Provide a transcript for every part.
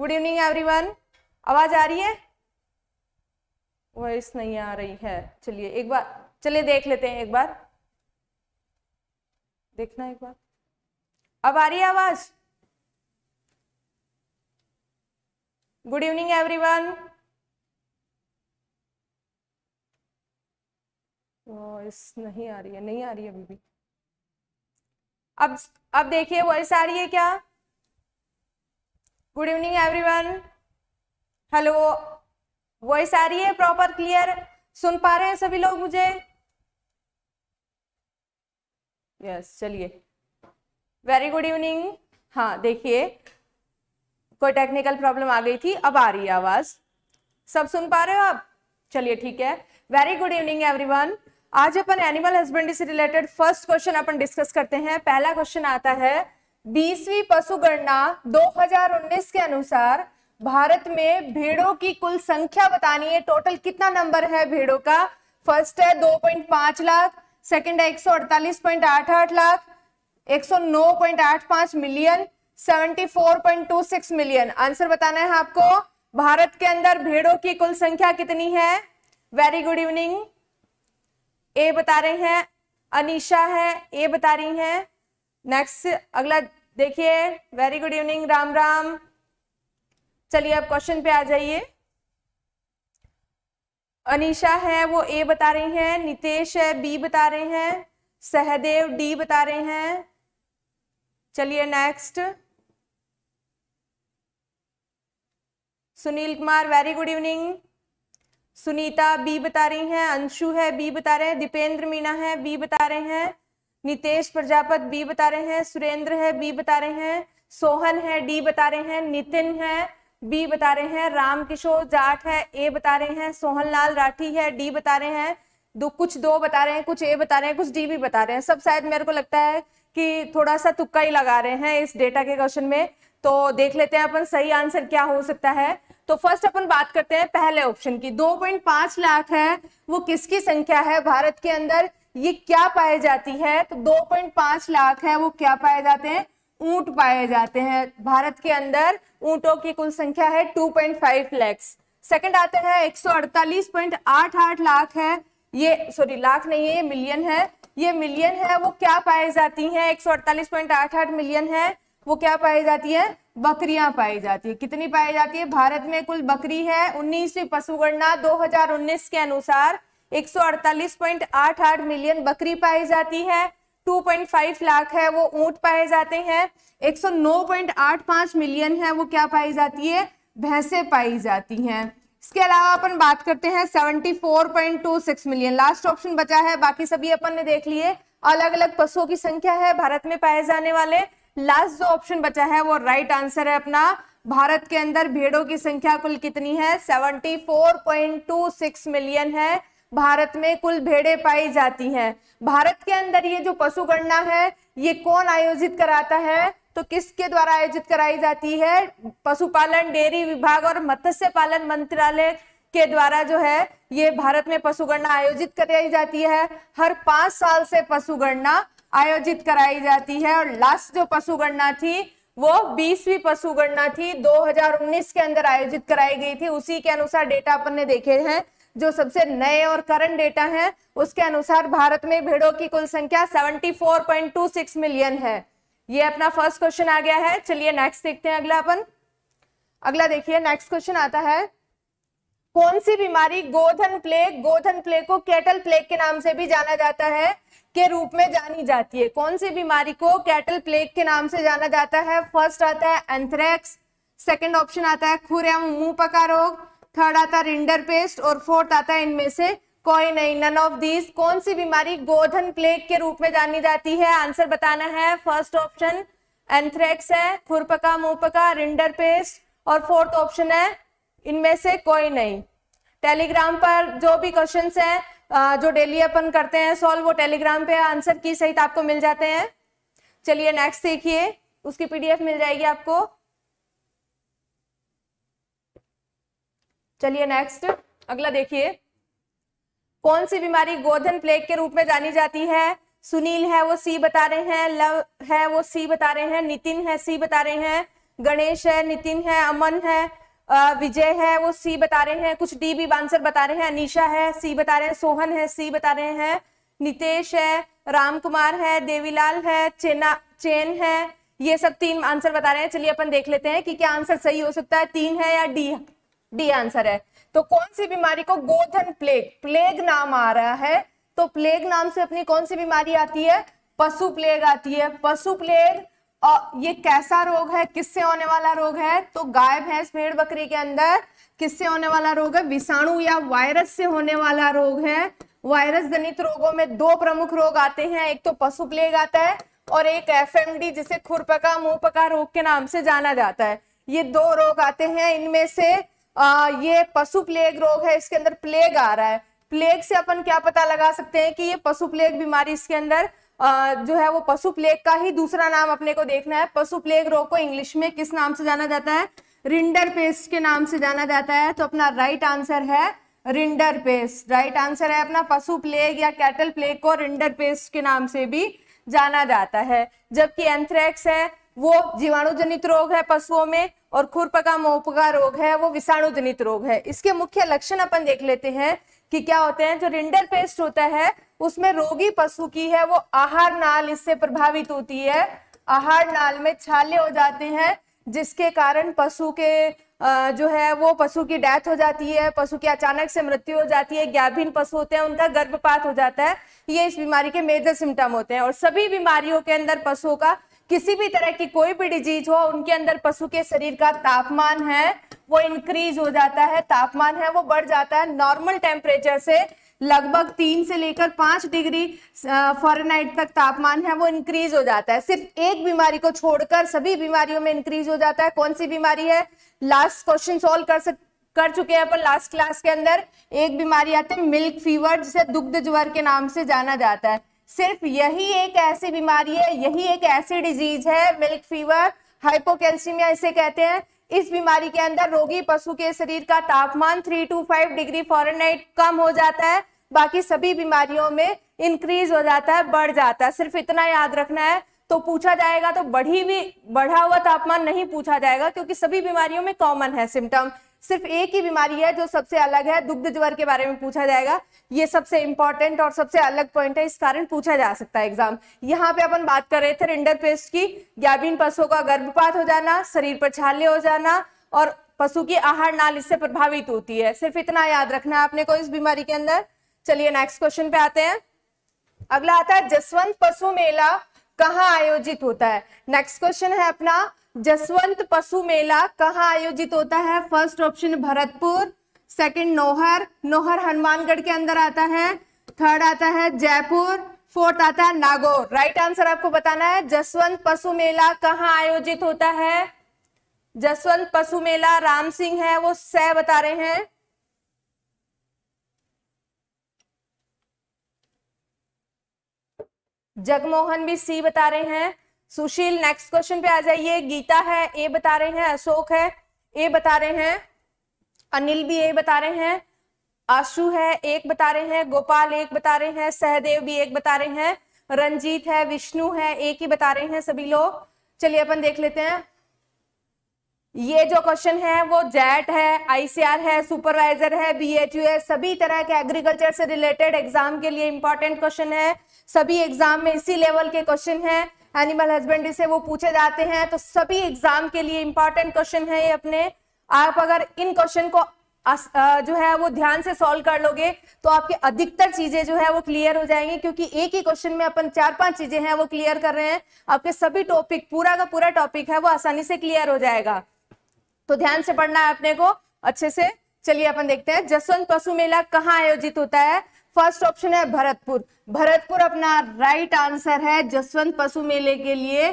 good evening everyone आवाज आ रही है वॉइस नहीं आ रही है चलिए एक बार चलिए देख लेते हैं एक बार देखना एक बार अब आ रही है आवाज गुड इवनिंग एवरीवन वॉइस नहीं आ रही है नहीं आ रही है अभी भी अब अब देखिए वॉइस आ रही है क्या good evening everyone hello voice आ रही है प्रॉपर क्लियर सुन पा रहे हैं सभी लोग मुझे यस चलिए वेरी गुड इवनिंग हाँ देखिए कोई टेक्निकल प्रॉब्लम आ गई थी अब आ रही है आवाज सब सुन पा रहे हो आप चलिए ठीक है वेरी गुड इवनिंग एवरीवन आज अपन एनिमल हस्बेंड्री से रिलेटेड फर्स्ट क्वेश्चन अपन डिस्कस करते हैं पहला क्वेश्चन आता है बीसवीं पशुगणना 2019 के अनुसार भारत में भेड़ों की कुल संख्या बतानी है टोटल कितना नंबर है भेड़ों का फर्स्ट है 2.5 लाख सेकंड है एक लाख 109.85 मिलियन 74.26 मिलियन आंसर बताना है आपको भारत के अंदर भेड़ों की कुल संख्या कितनी है वेरी गुड इवनिंग ए बता रहे हैं अनिशा है ए बता रही हैं नेक्स्ट अगला देखिए very good evening Ram Ram चलिए अब क्वेश्चन पे आ जाइए अनिशा है वो ए बता रही हैं नितेश है बी बता रहे हैं सहदेव डी बता रहे हैं चलिए next Sunil Kumar very good evening Sunita बी बता रही हैं अंशु है बी बता रहे हैं दीपेंद्र मीणा है बी बता रहे हैं नितेश प्रजापत बी बता रहे हैं सुरेंद्र है बी बता रहे हैं सोहन है डी बता रहे हैं नितिन है बी बता रहे हैं रामकिशोर जाट है ए बता रहे हैं सोहन लाल राठी है डी बता रहे हैं दो कुछ दो बता रहे हैं कुछ ए बता रहे हैं कुछ डी भी बता रहे हैं सब शायद मेरे को लगता है कि थोड़ा सा तुक्का ही लगा रहे हैं इस डेटा के क्वेश्चन में तो देख लेते हैं अपन सही आंसर क्या हो सकता है तो फर्स्ट अपन बात करते हैं पहले ऑप्शन की 2.5 लाख है वो किसकी संख्या है भारत के अंदर ये क्या पाई जाती है तो 2.5 लाख है वो क्या पाए जाते हैं ऊंट पाए जाते हैं भारत के अंदर ऊंटों की कुल संख्या है 2.5 लैक्स सेकेंड आते हैं एक लाख है ये सॉरी लाख नहीं है ये मिलियन है ये मिलियन है वो क्या पाई जाती हैं एक मिलियन है वो क्या पाई जाती है बकरियां पाई जाती है कितनी पाई जाती है भारत में कुल बकरी है उन्नीसवी पशुगणना 2019 के अनुसार 148.88 मिलियन बकरी पाई जाती है 2.5 लाख है वो ऊंट पाए जाते हैं 109.85 मिलियन है वो क्या पाई जाती है भैंसे पाई जाती हैं इसके अलावा अपन बात करते हैं 74.26 मिलियन लास्ट ऑप्शन बचा है बाकी सभी अपन ने देख लिए अलग अलग पशुओं की संख्या है भारत में पाए जाने वाले लास्ट जो ऑप्शन बचा है वो राइट आंसर है अपना भारत के अंदर भेड़ों की संख्या कुल कितनी है 74.26 मिलियन है भारत में कुल भेड़े पाई जाती हैं भारत के अंदर ये जो पशु गणना है ये कौन आयोजित कराता है तो किसके द्वारा आयोजित कराई जाती है पशुपालन डेयरी विभाग और मत्स्य पालन मंत्रालय के द्वारा जो है ये भारत में पशुगणना आयोजित कराई जाती है हर पांच साल से पशुगणना आयोजित कराई जाती है और लास्ट जो पशुगणना थी वो बीसवीं पशुगणना थी 2019 के अंदर आयोजित कराई गई थी उसी के अनुसार डेटा अपन ने देखे हैं जो सबसे नए और करंट डेटा है उसके अनुसार भारत में भेड़ों की कुल संख्या 74.26 मिलियन है ये अपना फर्स्ट क्वेश्चन आ गया है चलिए नेक्स्ट देखते हैं अगला अपन अगला देखिए नेक्स्ट क्वेश्चन आता है कौन सी बीमारी गोधन प्लेग गोधन प्लेग को कैटल प्लेग के नाम से भी जाना जाता है के रूप में जानी जाती है कौन सी बीमारी को कैटल प्लेग के नाम से जाना जाता है फर्स्ट आता है एंथ्रेक्स सेकंड ऑप्शन आता है खुर एवं मुंह पका रोग थर्ड आता है रिंडर पेस्ट और फोर्थ आता है इनमें से कोई नहीं नन ऑफ दीज कौन सी बीमारी गोधन प्लेग के रूप में जानी जाती है आंसर बताना है फर्स्ट ऑप्शन एंथ्रेक्स है खुरपका मुंहपका रिंडर पेस्ट और फोर्थ ऑप्शन है इनमें से कोई नहीं टेलीग्राम पर जो भी क्वेश्चन है जो डेली अपन करते हैं सॉल्व वो टेलीग्राम पे आंसर की सहित आपको मिल जाते हैं चलिए नेक्स्ट देखिए उसकी पीडीएफ मिल जाएगी आपको चलिए नेक्स्ट अगला देखिए कौन सी बीमारी गोधन प्लेग के रूप में जानी जाती है सुनील है वो सी बता रहे हैं लव है वो सी बता रहे हैं नितिन है सी बता रहे हैं गणेश है नितिन है अमन है विजय है वो सी बता रहे हैं कुछ डी बी आंसर बता रहे हैं अनिशा है सी बता रहे हैं सोहन है सी बता रहे हैं नितेश है राम कुमार है देवीलाल है चेना चेन है ये सब तीन आंसर बता रहे हैं चलिए अपन देख लेते हैं कि क्या आंसर सही हो सकता है तीन है या डी है डी आंसर है तो कौन सी बीमारी को गोधन प्लेग प्लेग नाम आ रहा है तो प्लेग नाम से अपनी कौन सी बीमारी आती है पशु प्लेग आती है पशु प्लेग और ये कैसा रोग है किससे होने वाला रोग है तो गाय भैंस भेड़ बकरी के अंदर किससे होने वाला रोग है विषाणु या वायरस से होने वाला रोग है वायरस जनित रोगों में दो प्रमुख रोग आते हैं एक तो पशु प्लेग आता है और एक एफ जिसे खुरपका मुंह पका रोग के नाम से जाना जाता है ये दो रोग आते हैं इनमें से आ, ये पशु प्लेग रोग है इसके अंदर प्लेग आ रहा है प्लेग से अपन क्या पता लगा सकते हैं कि ये पशु प्लेग बीमारी इसके अंदर आ, जो है वो पशु प्लेग का ही दूसरा नाम अपने को देखना है पशु प्लेग रोग को इंग्लिश में किस नाम से जाना जाता है रिंडर पेस्ट के नाम से जाना जाता है तो अपना राइट आंसर है रिंडर पेस्ट राइट आंसर है अपना पशु प्लेग या कैटल प्लेग को रिंडर पेस्ट के नाम से भी जाना जाता है जबकि एंथ्रेक्स है वो जीवाणु जनित रोग है पशुओं में और खुरपका मोहपका रोग है वो विषाणु जनित रोग है इसके मुख्य लक्षण अपन देख लेते हैं कि क्या होते हैं जो रिंडर पेस्ट होता है उसमें रोगी पशु की है वो आहार नाल इससे प्रभावित होती है आहार नाल में छाले हो जाते हैं जिसके कारण पशु के जो है वो पशु की डेथ हो जाती है पशु की अचानक से मृत्यु हो जाती है गाभिन पशु होते हैं उनका गर्भपात हो जाता है ये इस बीमारी के मेजर सिम्टम होते हैं और सभी बीमारियों के अंदर पशुओं का किसी भी तरह की कोई भी डिजीज हो उनके अंदर पशु के शरीर का तापमान है वो इंक्रीज हो जाता है तापमान है वो बढ़ जाता है नॉर्मल टेम्परेचर से लगभग तीन से लेकर पांच डिग्री फॉरनाइट तक तापमान है वो इंक्रीज हो जाता है सिर्फ एक बीमारी को छोड़कर सभी बीमारियों में इंक्रीज हो जाता है कौन सी बीमारी है लास्ट क्वेश्चन सॉल्व कर सक कर चुके हैं अपन लास्ट क्लास के अंदर एक बीमारी आती है मिल्क फीवर जिसे दुग्ध ज्वर के नाम से जाना जाता है सिर्फ यही एक ऐसी बीमारी है यही एक ऐसी डिजीज है मिल्क फीवर हाइपोकैल्सीमिया इसे कहते हैं इस बीमारी के अंदर रोगी पशु के शरीर का तापमान three two five degree Fahrenheit कम हो जाता है बाकी सभी बीमारियों में इंक्रीज हो जाता है बढ़ जाता है सिर्फ इतना याद रखना है तो पूछा जाएगा तो बढ़ी भी बढ़ा हुआ तापमान नहीं पूछा जाएगा क्योंकि सभी बीमारियों में कॉमन है सिम्टम सिर्फ एक ही बीमारी है जो सबसे अलग है दुग्ध ज्वर के बारे में पूछा जाएगा ये सबसे इंपॉर्टेंट और सबसे अलग पॉइंट है इस कारण पूछा जा सकता है एग्जाम यहाँ पे अपन बात कर रहे थे रिंडर पेस्ट की ग्याबीन पशुओं का गर्भपात हो जाना शरीर पर छाले हो जाना और पशु की आहार नाल इससे प्रभावित होती है सिर्फ इतना याद रखना है आपने को इस बीमारी के अंदर चलिए नेक्स्ट क्वेश्चन पे आते हैं अगला आता है जसवंत पशु मेला कहाँ आयोजित होता है नेक्स्ट क्वेश्चन है अपना जसवंत पशु मेला कहाँ आयोजित होता है first option Bharatpur second Nohar Nohar Hanumangarh के अंदर आता है थर्ड आता है जयपुर फोर्थ आता है नागौर राइट आंसर आपको बताना है जसवंत पशु मेला कहाँ आयोजित होता है जसवंत पशु मेला राम सिंह है वो सह बता रहे हैं जगमोहन भी सी बता रहे हैं सुशील नेक्स्ट क्वेश्चन पे आ जाइए गीता है ए बता रहे हैं अशोक है ए बता रहे हैं अनिल भी ए बता रहे हैं आशु है एक बता रहे हैं गोपाल एक बता रहे हैं सहदेव भी एक बता रहे हैं रंजीत है विष्णु है एक ही बता रहे हैं सभी लोग चलिए अपन देख लेते हैं ये जो क्वेश्चन है वो जेट है आईसीआर है सुपरवाइजर है बीएचयू है सभी तरह के एग्रीकल्चर से रिलेटेड एग्जाम के लिए इंपॉर्टेंट क्वेश्चन है सभी एग्जाम में इसी लेवल के क्वेश्चन है एनिमल हस्बेंड्री से वो पूछे जाते हैं तो सभी एग्जाम के लिए इंपॉर्टेंट क्वेश्चन है ये अपने आप अगर इन क्वेश्चन को जो है वो ध्यान से सॉल्व कर लोगे तो आपके अधिकतर चीजें जो है वो क्लियर हो जाएंगी क्योंकि एक ही क्वेश्चन में अपन चार पांच चीजें हैं वो क्लियर कर रहे हैं आपके सभी टॉपिक पूरा का पूरा टॉपिक है वो आसानी से क्लियर हो जाएगा तो ध्यान से पढ़ना है अपने को अच्छे से चलिए अपन देखते हैं जसवंत पशु मेला कहाँ आयोजित होता है फर्स्ट ऑप्शन है भरतपुर भरतपुर अपना राइट आंसर है जसवंत पशु मेले के लिए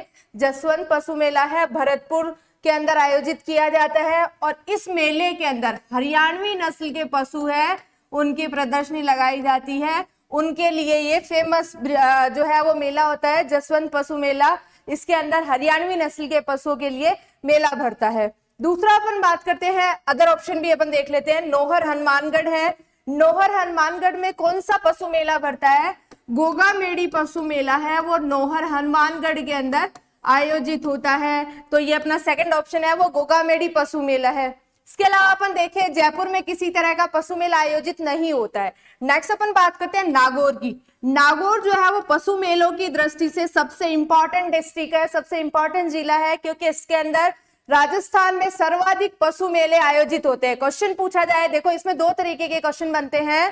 जसवंत पशु मेला है भरतपुर के अंदर आयोजित किया जाता है और इस मेले के अंदर हरियाणवी नस्ल के पशु है उनकी प्रदर्शनी लगाई जाती है उनके लिए ये फेमस जो है वो मेला होता है जसवंत पशु मेला इसके अंदर हरियाणवी नस्ल के पशुओं के लिए मेला भरता है दूसरा अपन बात करते हैं अदर ऑप्शन भी अपन देख लेते हैं नोहर हनुमानगढ़ है नोहर हनुमानगढ़ में कौन सा पशु मेला भरता है गोगा मेड़ी पशु मेला है वो नोहर हनुमानगढ़ के अंदर आयोजित होता है तो ये अपना सेकंड ऑप्शन है वो गोगा मेड़ी पशु मेला है इसके अलावा अपन देखें जयपुर में किसी तरह का पशु मेला आयोजित नहीं होता है नेक्स्ट अपन बात करते हैं नागौर की नागौर जो है वो पशु मेलों की दृष्टि से सबसे इंपॉर्टेंट डिस्ट्रिक्ट है सबसे इंपॉर्टेंट जिला है क्योंकि इसके अंदर राजस्थान में सर्वाधिक पशु मेले आयोजित होते हैं क्वेश्चन पूछा जाए देखो इसमें दो तरीके के क्वेश्चन बनते हैं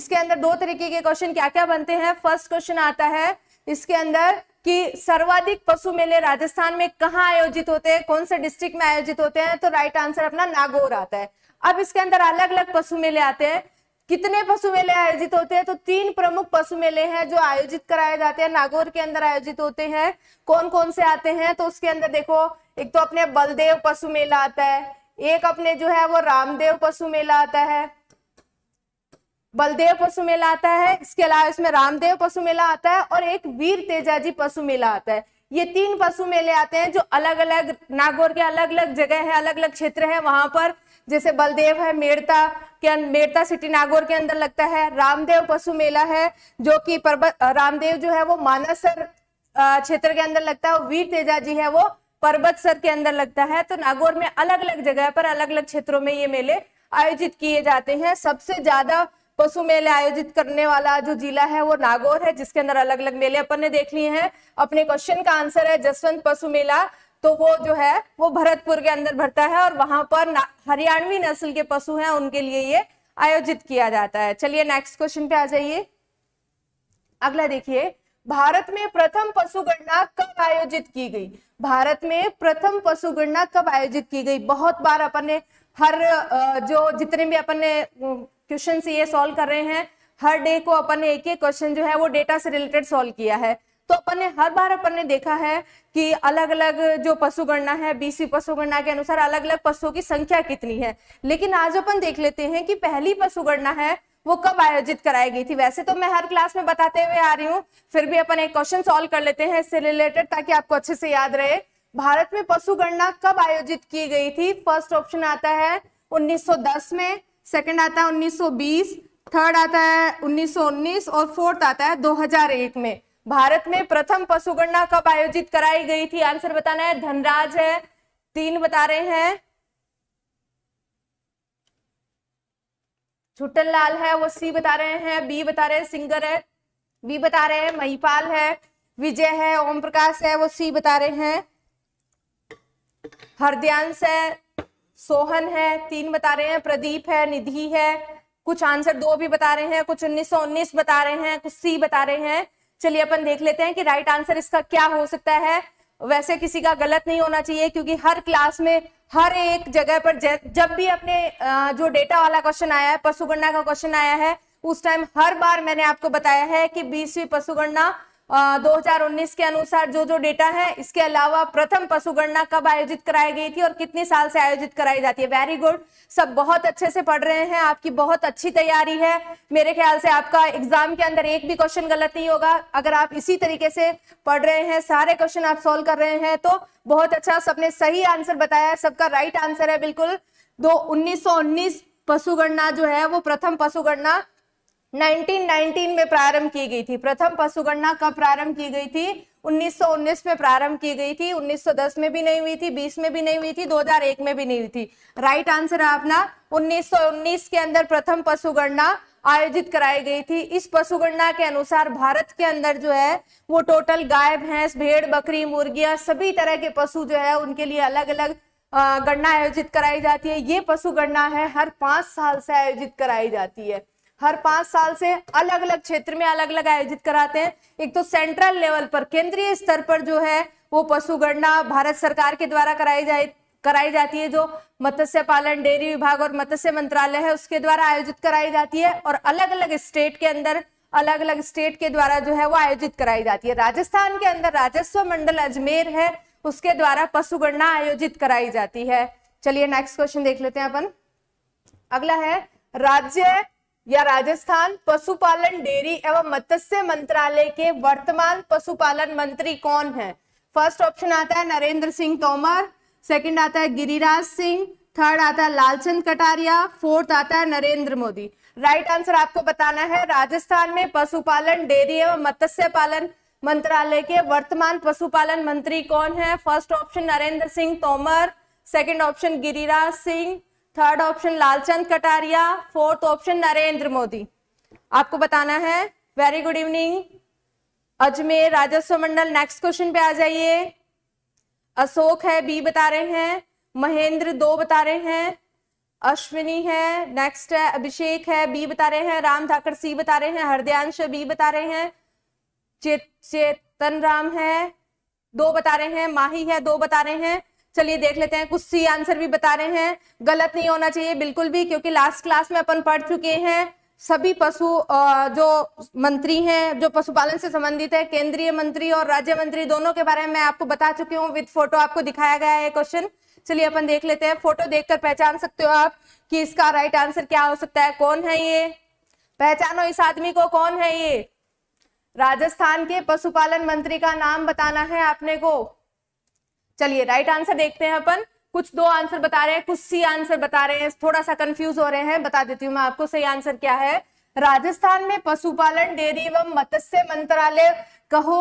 इसके अंदर दो तरीके के क्वेश्चन क्या क्या बनते हैं फर्स्ट क्वेश्चन आता है इसके अंदर कि सर्वाधिक पशु मेले राजस्थान में कहाँ आयोजित होते हैं कौन से डिस्ट्रिक्ट में आयोजित होते हैं तो राइट आंसर अपना नागौर आता है अब इसके अंदर अलग अलग पशु मेले आते हैं कितने पशु मेले आयोजित होते हैं तो तीन प्रमुख पशु मेले हैं जो आयोजित कराए जाते हैं नागौर के अंदर आयोजित होते हैं कौन कौन से आते हैं तो उसके अंदर देखो एक तो अपने बलदेव पशु मेला आता है एक अपने जो है वो रामदेव पशु मेला आता है बलदेव पशु मेला आता है इसके अलावा इसमें रामदेव पशु मेला आता है और एक वीर तेजाजी पशु मेला आता है ये तीन पशु मेले आते हैं जो अलग अलग नागौर के अलग अलग जगह है अलग अलग क्षेत्र है वहां पर जैसे बलदेव है मेड़ता के अं, मेड़ता सिटी नागौर के अंदर लगता है रामदेव पशु मेला है जो कि पर्वत रामदेव जो है वो मानसर क्षेत्र के अंदर लगता है वीर तेजाजी है वो पर्वत सर के अंदर लगता है तो नागौर में अलग अलग जगह पर अलग अलग क्षेत्रों में ये मेले आयोजित किए जाते हैं सबसे ज्यादा पशु मेले आयोजित करने वाला जो जिला है वो नागौर है जिसके अंदर अलग अलग मेले अपन ने देख लिए हैं अपने क्वेश्चन का आंसर है जसवंत पशु मेला तो वो जो है वो भरतपुर के अंदर भरता है और वहां पर हरियाणवी नस्ल के पशु हैं उनके लिए ये आयोजित किया जाता है चलिए नेक्स्ट क्वेश्चन पे आ जाइए अगला देखिए भारत में प्रथम पशु गणना कब आयोजित की गई भारत में प्रथम पशु गणना कब आयोजित की गई बहुत बार अपन ने हर जो जितने भी अपन ने क्वेश्चन ये सॉल्व कर रहे हैं हर डे को अपन ने एक एक क्वेश्चन जो है वो डेटा से रिलेटेड सॉल्व किया है तो अपन ने हर बार अपन ने देखा है कि अलग अलग जो पशु गणना है बीसी पशु गणना के अनुसार अलग अलग पशुओं की संख्या कितनी है लेकिन आज अपन देख लेते हैं कि पहली पशु गणना है वो कब आयोजित कराई गई थी वैसे तो मैं हर क्लास में बताते हुए आ रही हूँ फिर भी अपन एक क्वेश्चन सॉल्व कर लेते हैं इससे रिलेटेड ताकि आपको अच्छे से याद रहे भारत में पशु गणना कब आयोजित की गई थी फर्स्ट ऑप्शन आता है 1910 में सेकंड आता है 1920 थर्ड आता है 1919 और फोर्थ आता है 2001 में भारत में प्रथम पशु गणना कब आयोजित कराई गई थी आंसर बताना है धनराज है तीन बता रहे हैं छुट्टन लाल है वो सी बता रहे हैं बी बता रहे हैं सिंगर है बी बता रहे हैं महिपाल है विजय है ओम प्रकाश है वो सी बता रहे हैं हरद्यांश है सोहन है तीन बता रहे हैं प्रदीप है निधि है कुछ आंसर दो भी बता रहे हैं कुछ उन्नीस सौ उन्नीस बता रहे हैं कुछ सी बता रहे हैं चलिए अपन देख लेते हैं कि राइट आंसर इसका क्या हो सकता है वैसे किसी का गलत नहीं होना चाहिए क्योंकि हर क्लास में हर एक जगह पर जब भी अपने जो डेटा वाला क्वेश्चन आया है पशुगणना का क्वेश्चन आया है उस टाइम हर बार मैंने आपको बताया है कि बीसवीं पशुगणना 2019 के अनुसार जो जो डेटा है इसके अलावा प्रथम पशुगणना कब आयोजित कराई गई थी और कितने साल से आयोजित कराई जाती है वेरी गुड सब बहुत अच्छे से पढ़ रहे हैं आपकी बहुत अच्छी तैयारी है मेरे ख्याल से आपका एग्जाम के अंदर एक भी क्वेश्चन गलत नहीं होगा अगर आप इसी तरीके से पढ़ रहे हैं सारे क्वेश्चन आप सोल्व कर रहे हैं तो बहुत अच्छा सबने सही आंसर बताया सबका राइट आंसर है बिल्कुल दो उन्नीस पशुगणना जो है वो प्रथम पशुगणना 1919 में प्रारंभ की गई थी प्रथम पशुगणना कब प्रारंभ की गई थी 1919 में प्रारंभ की गई थी 1910 में भी नहीं हुई थी 20 में भी नहीं हुई थी 2001 में भी नहीं हुई थी राइट आंसर है अपना 1919 के अंदर प्रथम पशुगणना आयोजित कराई गई थी इस पशुगणना के अनुसार भारत के अंदर जो है वो टोटल गाय भैंस भेड़ बकरी मुर्गियां सभी तरह के पशु जो है उनके लिए अलग अलग गणना आयोजित कराई जाती है ये पशुगणना है हर पांच साल से आयोजित कराई जाती है हर पांच साल से अलग अलग क्षेत्र में अलग अलग आयोजित कराते हैं एक तो सेंट्रल लेवल पर केंद्रीय स्तर पर जो है वो पशु गणना भारत सरकार के द्वारा कराई जाए कराई जाती है जो मत्स्य पालन डेयरी विभाग और मत्स्य मंत्रालय है उसके द्वारा आयोजित कराई जाती है और अलग अलग स्टेट के अंदर अलग अलग स्टेट के द्वारा जो है वो आयोजित कराई जाती है राजस्थान के अंदर राजस्व मंडल अजमेर है उसके द्वारा पशु गणना आयोजित कराई जाती है चलिए नेक्स्ट क्वेश्चन देख लेते हैं अपन अगला है राज्य या राजस्थान पशुपालन डेयरी एवं मत्स्य मंत्रालय के वर्तमान पशुपालन मंत्री कौन है फर्स्ट ऑप्शन आता है नरेंद्र सिंह तोमर सेकंड आता है गिरिराज सिंह थर्ड आता है लालचंद कटारिया फोर्थ आता है Narendra Modi right right answer आपको बताना है राजस्थान में पशुपालन डेयरी एवं मत्स्य पालन मंत्रालय के वर्तमान पशुपालन मंत्री कौन है first option Narendra Singh Tomar second option Giriraj Singh third option Lalchand Kataria fourth option Narendra Modi आपको बताना है वेरी गुड इवनिंग अजमेर राजस्व मंडल नेक्स्ट क्वेश्चन पे आ जाइए अशोक है बी बता रहे हैं महेंद्र दो बता रहे हैं अश्विनी है नेक्स्ट है अभिषेक है बी बता रहे हैं राम धाकर सी बता रहे हैं हरदयांश बी बता रहे हैं चेत चेतन राम है दो बता रहे हैं माही है दो बता रहे हैं चलिए देख लेते हैं कुछ सी आंसर भी बता रहे हैं गलत नहीं होना चाहिए बिल्कुल भी क्योंकि लास्ट क्लास में अपन पढ़ चुके हैं सभी पशु जो मंत्री हैं जो पशुपालन से संबंधित है केंद्रीय मंत्री और राज्य मंत्री दोनों के बारे में मैं आपको बता चुकी हूँ विद फोटो आपको दिखाया गया है क्वेश्चन चलिए अपन देख लेते हैं फोटो देखकर पहचान सकते हो आप कि इसका राइट आंसर क्या हो सकता है कौन है ये पहचानो इस आदमी को कौन है ये राजस्थान के पशुपालन मंत्री का नाम बताना है आपने को चलिए राइट आंसर देखते हैं अपन कुछ दो आंसर बता रहे हैं कुछ सी आंसर बता रहे हैं थोड़ा सा कंफ्यूज हो रहे हैं बता देती हूँ मैं आपको सही आंसर क्या है राजस्थान में पशुपालन डेयरी एवं मत्स्य मंत्रालय कहो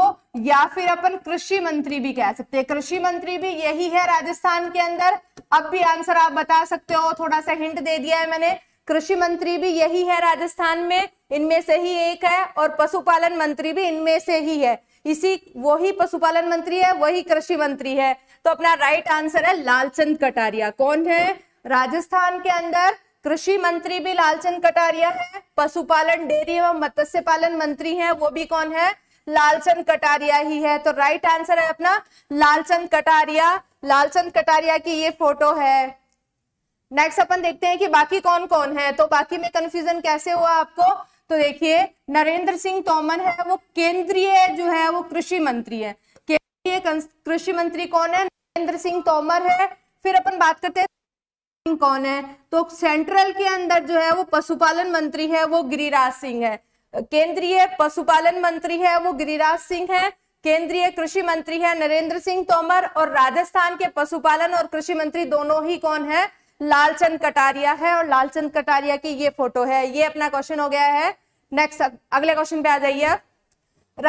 या फिर अपन कृषि मंत्री भी कह सकते हैं कृषि मंत्री भी यही है राजस्थान के अंदर अब भी आंसर आप बता सकते हो थोड़ा सा हिंट दे दिया है मैंने कृषि मंत्री भी यही है राजस्थान में इनमें से ही एक है और पशुपालन मंत्री भी इनमें से ही है इसी वही पशुपालन मंत्री है वही कृषि मंत्री है तो अपना राइट आंसर है लालचंद कटारिया कौन है राजस्थान के अंदर कृषि मंत्री भी लालचंद कटारिया है पशुपालन डेयरी एवं मत्स्य पालन मंत्री है वो भी कौन है लालचंद कटारिया ही है तो राइट आंसर है अपना लालचंद कटारिया लालचंद कटारिया की ये फोटो है नेक्स्ट अपन देखते हैं कि बाकी कौन कौन है तो बाकी में कंफ्यूजन कैसे हुआ आपको तो देखिए नरेंद्र सिंह तोमर है वो केंद्रीय जो है वो कृषि मंत्री है केंद्रीय कृषि मंत्री कौन है नरेंद्र सिंह तोमर है फिर अपन बात करते हैं कौन है तो सेंट्रल के अंदर जो है वो पशुपालन मंत्री है वो गिरिराज सिंह है केंद्रीय पशुपालन मंत्री है वो गिरिराज सिंह है केंद्रीय कृषि मंत्री है नरेंद्र सिंह तोमर और राजस्थान के पशुपालन और कृषि मंत्री दोनों ही कौन है लालचंद कटारिया है और लालचंद कटारिया की ये फोटो है ये अपना क्वेश्चन हो गया है नेक्स्ट अगले क्वेश्चन पे आ जाइए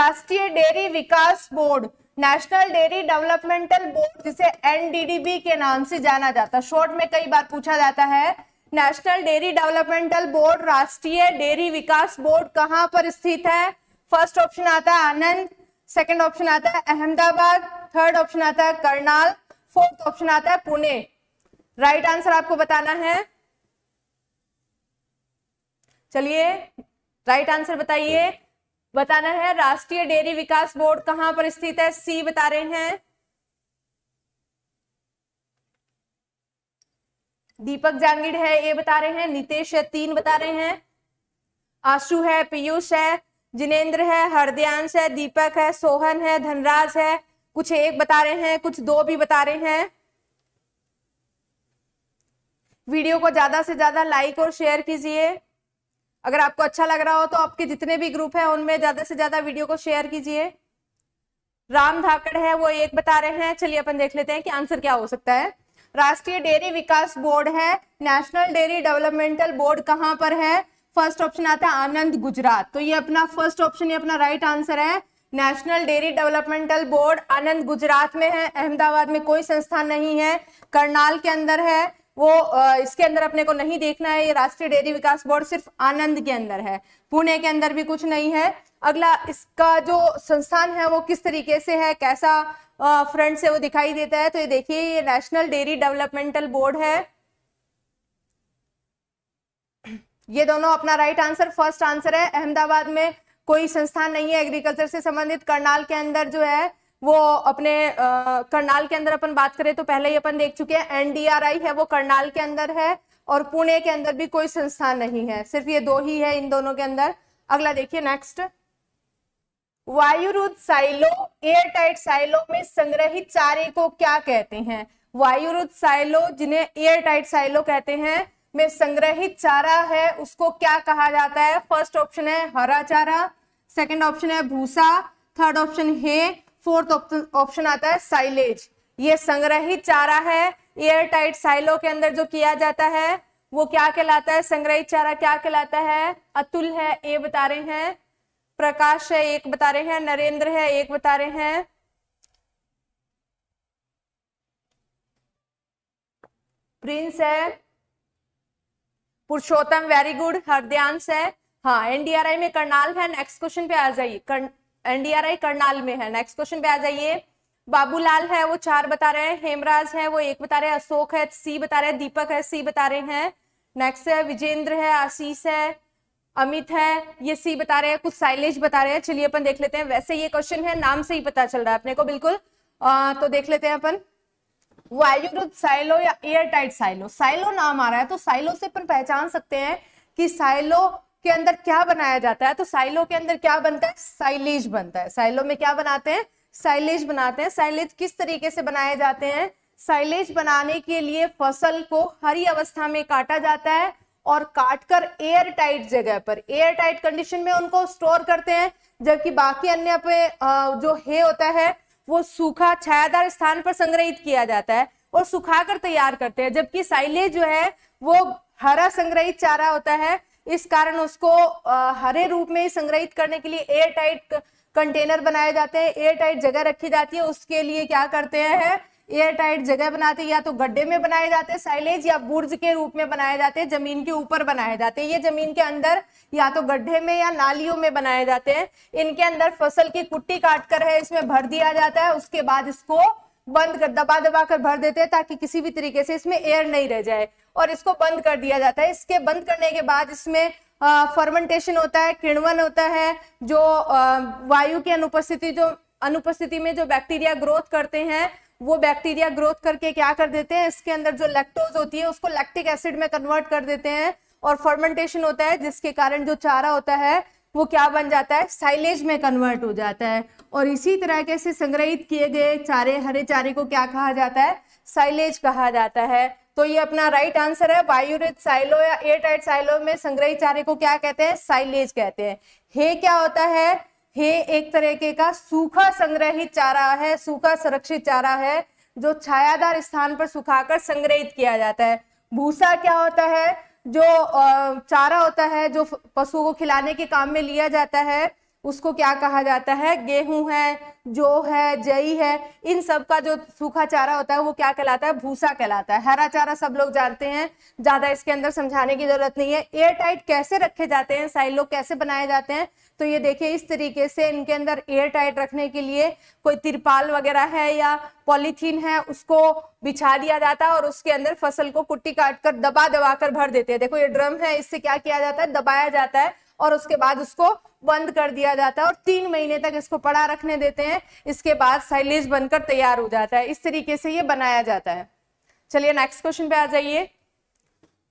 राष्ट्रीय डेयरी विकास board national dairy developmental board जिसे एनडीडीबी के नाम से जाना जाता है शॉर्ट में कई बार पूछा जाता है नेशनल डेयरी डेवलपमेंटल बोर्ड राष्ट्रीय डेयरी विकास बोर्ड कहाँ पर स्थित है फर्स्ट ऑप्शन आता है आनंद सेकंड ऑप्शन आता है अहमदाबाद थर्ड ऑप्शन आता है करनाल फोर्थ ऑप्शन आता है पुणे राइट आंसर आपको बताना है चलिए राइट आंसर बताइए बताना है राष्ट्रीय डेयरी विकास बोर्ड कहां पर स्थित है सी बता रहे हैं दीपक जांगिड़ है ए बता रहे हैं नितेश है तीन बता रहे हैं आशु है पीयूष है जिनेन्द्र है हरदयांश है दीपक है सोहन है धनराज है कुछ एक बता रहे हैं कुछ दो भी बता रहे हैं वीडियो को ज्यादा से ज्यादा लाइक और शेयर कीजिए अगर आपको अच्छा लग रहा हो तो आपके जितने भी ग्रुप है उनमें ज्यादा से ज्यादा वीडियो को शेयर कीजिए राम धाकड़ है वो एक बता रहे हैं चलिए अपन देख लेते हैं कि आंसर क्या हो सकता है राष्ट्रीय डेयरी विकास बोर्ड है नेशनल डेयरी डेवलपमेंटल बोर्ड कहाँ पर है फर्स्ट ऑप्शन आता है आनंद गुजरात तो ये अपना फर्स्ट ऑप्शन ये अपना राइट आंसर है national dairy developmental board Anand Gujarat में है अहमदाबाद में कोई संस्थान नहीं है करनाल के अंदर है वो इसके अंदर अपने को नहीं देखना है ये राष्ट्रीय डेयरी विकास बोर्ड सिर्फ आनंद के अंदर है पुणे के अंदर भी कुछ नहीं है अगला इसका जो संस्थान है वो किस तरीके से है कैसा फ्रंट से वो दिखाई देता है तो ये देखिए ये नेशनल डेयरी डेवलपमेंटल बोर्ड है ये दोनों अपना राइट आंसर फर्स्ट आंसर है अहमदाबाद में कोई संस्थान नहीं है एग्रीकल्चर से संबंधित करनाल के अंदर जो है वो अपने आ, करनाल के अंदर अपन बात करें तो पहले ही अपन देख चुके हैं एनडीआरआई है वो करनाल के अंदर है और पुणे के अंदर भी कोई संस्थान नहीं है सिर्फ ये दो ही है इन दोनों के अंदर अगला देखिए नेक्स्ट वायुरुद्ध साइलो एयरटाइट साइलो में संग्रहित चारे को क्या कहते हैं वायुरुद्ध साइलो जिन्हें एयरटाइट साइलो कहते हैं में संग्रहित चारा है उसको क्या कहा जाता है फर्स्ट ऑप्शन है हरा चारा सेकंड ऑप्शन है भूसा थर्ड ऑप्शन है फोर्थ ऑप्शन आता है साइलेज ये संग्रहित चारा है एयर टाइट साइलो के अंदर जो किया जाता है वो क्या कहलाता है संग्रहित चारा क्या कहलाता है अतुल है ए बता रहे हैं प्रकाश है एक बता रहे हैं नरेंद्र है एक बता रहे हैं प्रिंस है पुरुषोत्तम वेरी गुड हरदयांश है हाँ एनडीआरआई में करनाल है नेक्स्ट क्वेश्चन पे आ जाइए एनडीआरआई करनाल में है नेक्स्ट क्वेश्चन पे आ जाइए बाबूलाल है वो चार बता रहे हैं हेमराज है वो एक बता रहे हैं अशोक है सी बता रहे हैं दीपक है सी बता रहे हैं नेक्स्ट है विजेंद्र है आशीष है अमित है ये सी बता रहे हैं कुछ साइलेज बता रहे हैं चलिए अपन देख लेते हैं वैसे ये क्वेश्चन है नाम से ही पता चल रहा है अपने को बिल्कुल आ, तो देख लेते हैं अपन वायुरुद्ध साइलो या एयर टाइट साइलो साइलो नाम आ रहा है तो साइलो से अपन पहचान सकते हैं कि साइलो के अंदर क्या बनाया जाता है तो साइलो के अंदर क्या बनता है साइलेज बनता है साइलो में क्या बनाते हैं साइलेज बनाते हैं साइलेज किस तरीके से बनाए जाते हैं साइलेज बनाने के लिए फसल को हरी अवस्था में काटा जाता है और काटकर एयर टाइट जगह पर एयर टाइट कंडीशन में उनको स्टोर करते हैं जबकि बाकी अन्य पे जो हे होता है वो सूखा छायादार स्थान पर संग्रहित किया जाता है और सुखाकर तैयार करते हैं जबकि साइलेज जो है वो हरा संग्रहित चारा होता है इस कारण उसको हरे रूप में संग्रहित करने के लिए एयर टाइट कंटेनर बनाए जाते हैं एयर टाइट जगह रखी जाती है उसके लिए क्या करते हैं एयर टाइट जगह बनाते हैं या तो गड्ढे में बनाए जाते हैं साइलेज या बुर्ज के रूप में बनाए जाते हैं जमीन के ऊपर बनाए जाते हैं ये जमीन के अंदर या तो गड्ढे में या नालियों में बनाए जाते हैं इनके अंदर फसल की कुट्टी काट कर है इसमें भर दिया जाता है उसके बाद इसको बंद कर दबा दबा कर भर देते हैं ताकि किसी भी तरीके से इसमें एयर नहीं रह जाए और इसको बंद कर दिया जाता है इसके बंद करने के बाद इसमें फर्मेंटेशन होता है किण्वन होता है जो वायु की अनुपस्थिति जो अनुपस्थिति में जो बैक्टीरिया ग्रोथ करते हैं वो बैक्टीरिया ग्रोथ करके क्या कर देते हैं इसके अंदर जो लैक्टोज होती है उसको लैक्टिक एसिड में कन्वर्ट कर देते हैं और फर्मेंटेशन होता है जिसके कारण जो चारा होता है वो क्या बन जाता है साइलेज में कन्वर्ट हो जाता है और इसी तरह के से संग्रहित किए गए चारे हरे चारे को क्या कहा जाता है साइलेज कहा जाता है तो ये अपना राइट आंसर है वायुरित साइलो या टाइट साइलो में संग्रहित चारे को क्या कहते हैं साइलेज कहते हैं हे क्या होता है हे एक तरीके का सूखा संग्रहित चारा है सूखा संरक्षित चारा है जो छायादार स्थान पर सुखाकर संग्रहित किया जाता है भूसा क्या होता है जो चारा होता है जो पशुओं को खिलाने के काम में लिया जाता है उसको क्या कहा जाता है गेहूं है जो है जई है इन सब का जो सूखा चारा होता है वो क्या कहलाता है भूसा कहलाता है हरा चारा सब लोग जानते हैं ज्यादा इसके अंदर समझाने की जरूरत नहीं है एयर टाइट कैसे रखे जाते हैं साइलो कैसे बनाए जाते हैं तो ये देखिए इस तरीके से इनके अंदर एयर टाइट रखने के लिए कोई तिरपाल वगैरह है या पॉलीथीन है उसको बिछा दिया जाता है और उसके अंदर फसल को कुट्टी काट कर दबा दबा कर भर देते हैं देखो ये ड्रम है इससे क्या किया जाता है दबाया जाता है और उसके बाद उसको बंद कर दिया जाता है और तीन महीने तक इसको पड़ा रखने देते हैं इसके बाद साइलेज बनकर तैयार हो जाता है इस तरीके से ये बनाया जाता है चलिए नेक्स्ट क्वेश्चन पे आ जाइए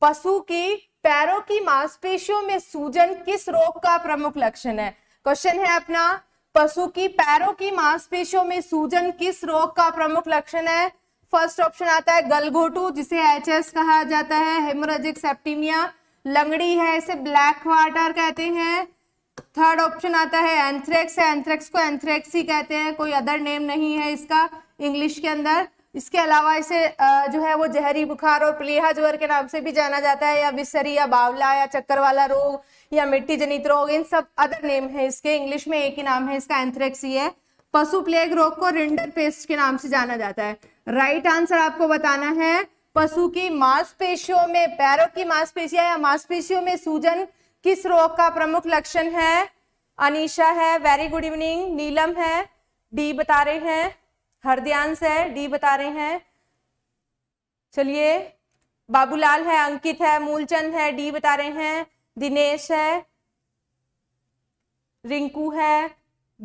पशु की पैरों की मांसपेशियों में सूजन किस रोग का प्रमुख लक्षण है क्वेश्चन है अपना पशु की पैरों की मांसपेशियों में सूजन किस रोग का प्रमुख लक्षण है फर्स्ट ऑप्शन आता है गलघोटू जिसे एचएस कहा जाता है हेमोरेजिक सेप्टीमिया लंगड़ी है इसे ब्लैक वाटर कहते हैं थर्ड ऑप्शन आता है एंथ्रेक्स है एंथ्रेक्स को एंथ्रेक्स ही कहते हैं कोई अदर नेम नहीं है इसका इंग्लिश के अंदर इसके अलावा इसे जो है वो जहरी बुखार और प्लेहा ज्वर के नाम से भी जाना जाता है या विसरी या बावला या चक्कर वाला रोग या मिट्टी जनित रोग इन सब अदर नेम है इसके इंग्लिश में एक ही नाम है इसका एंथ्रेक्स ही है पशु प्लेग रोग को रिंडर पेस्ट के नाम से जाना जाता है राइट right आंसर आपको बताना है पशु की मांसपेशियों में पैरों की मांसपेशियां या मांसपेशियों में सूजन किस रोग का प्रमुख लक्षण है अनिशा है वेरी गुड इवनिंग नीलम है डी बता रहे हैं हरदयांश है डी बता रहे हैं चलिए बाबूलाल है अंकित है मूलचंद है डी बता रहे हैं दिनेश है रिंकू है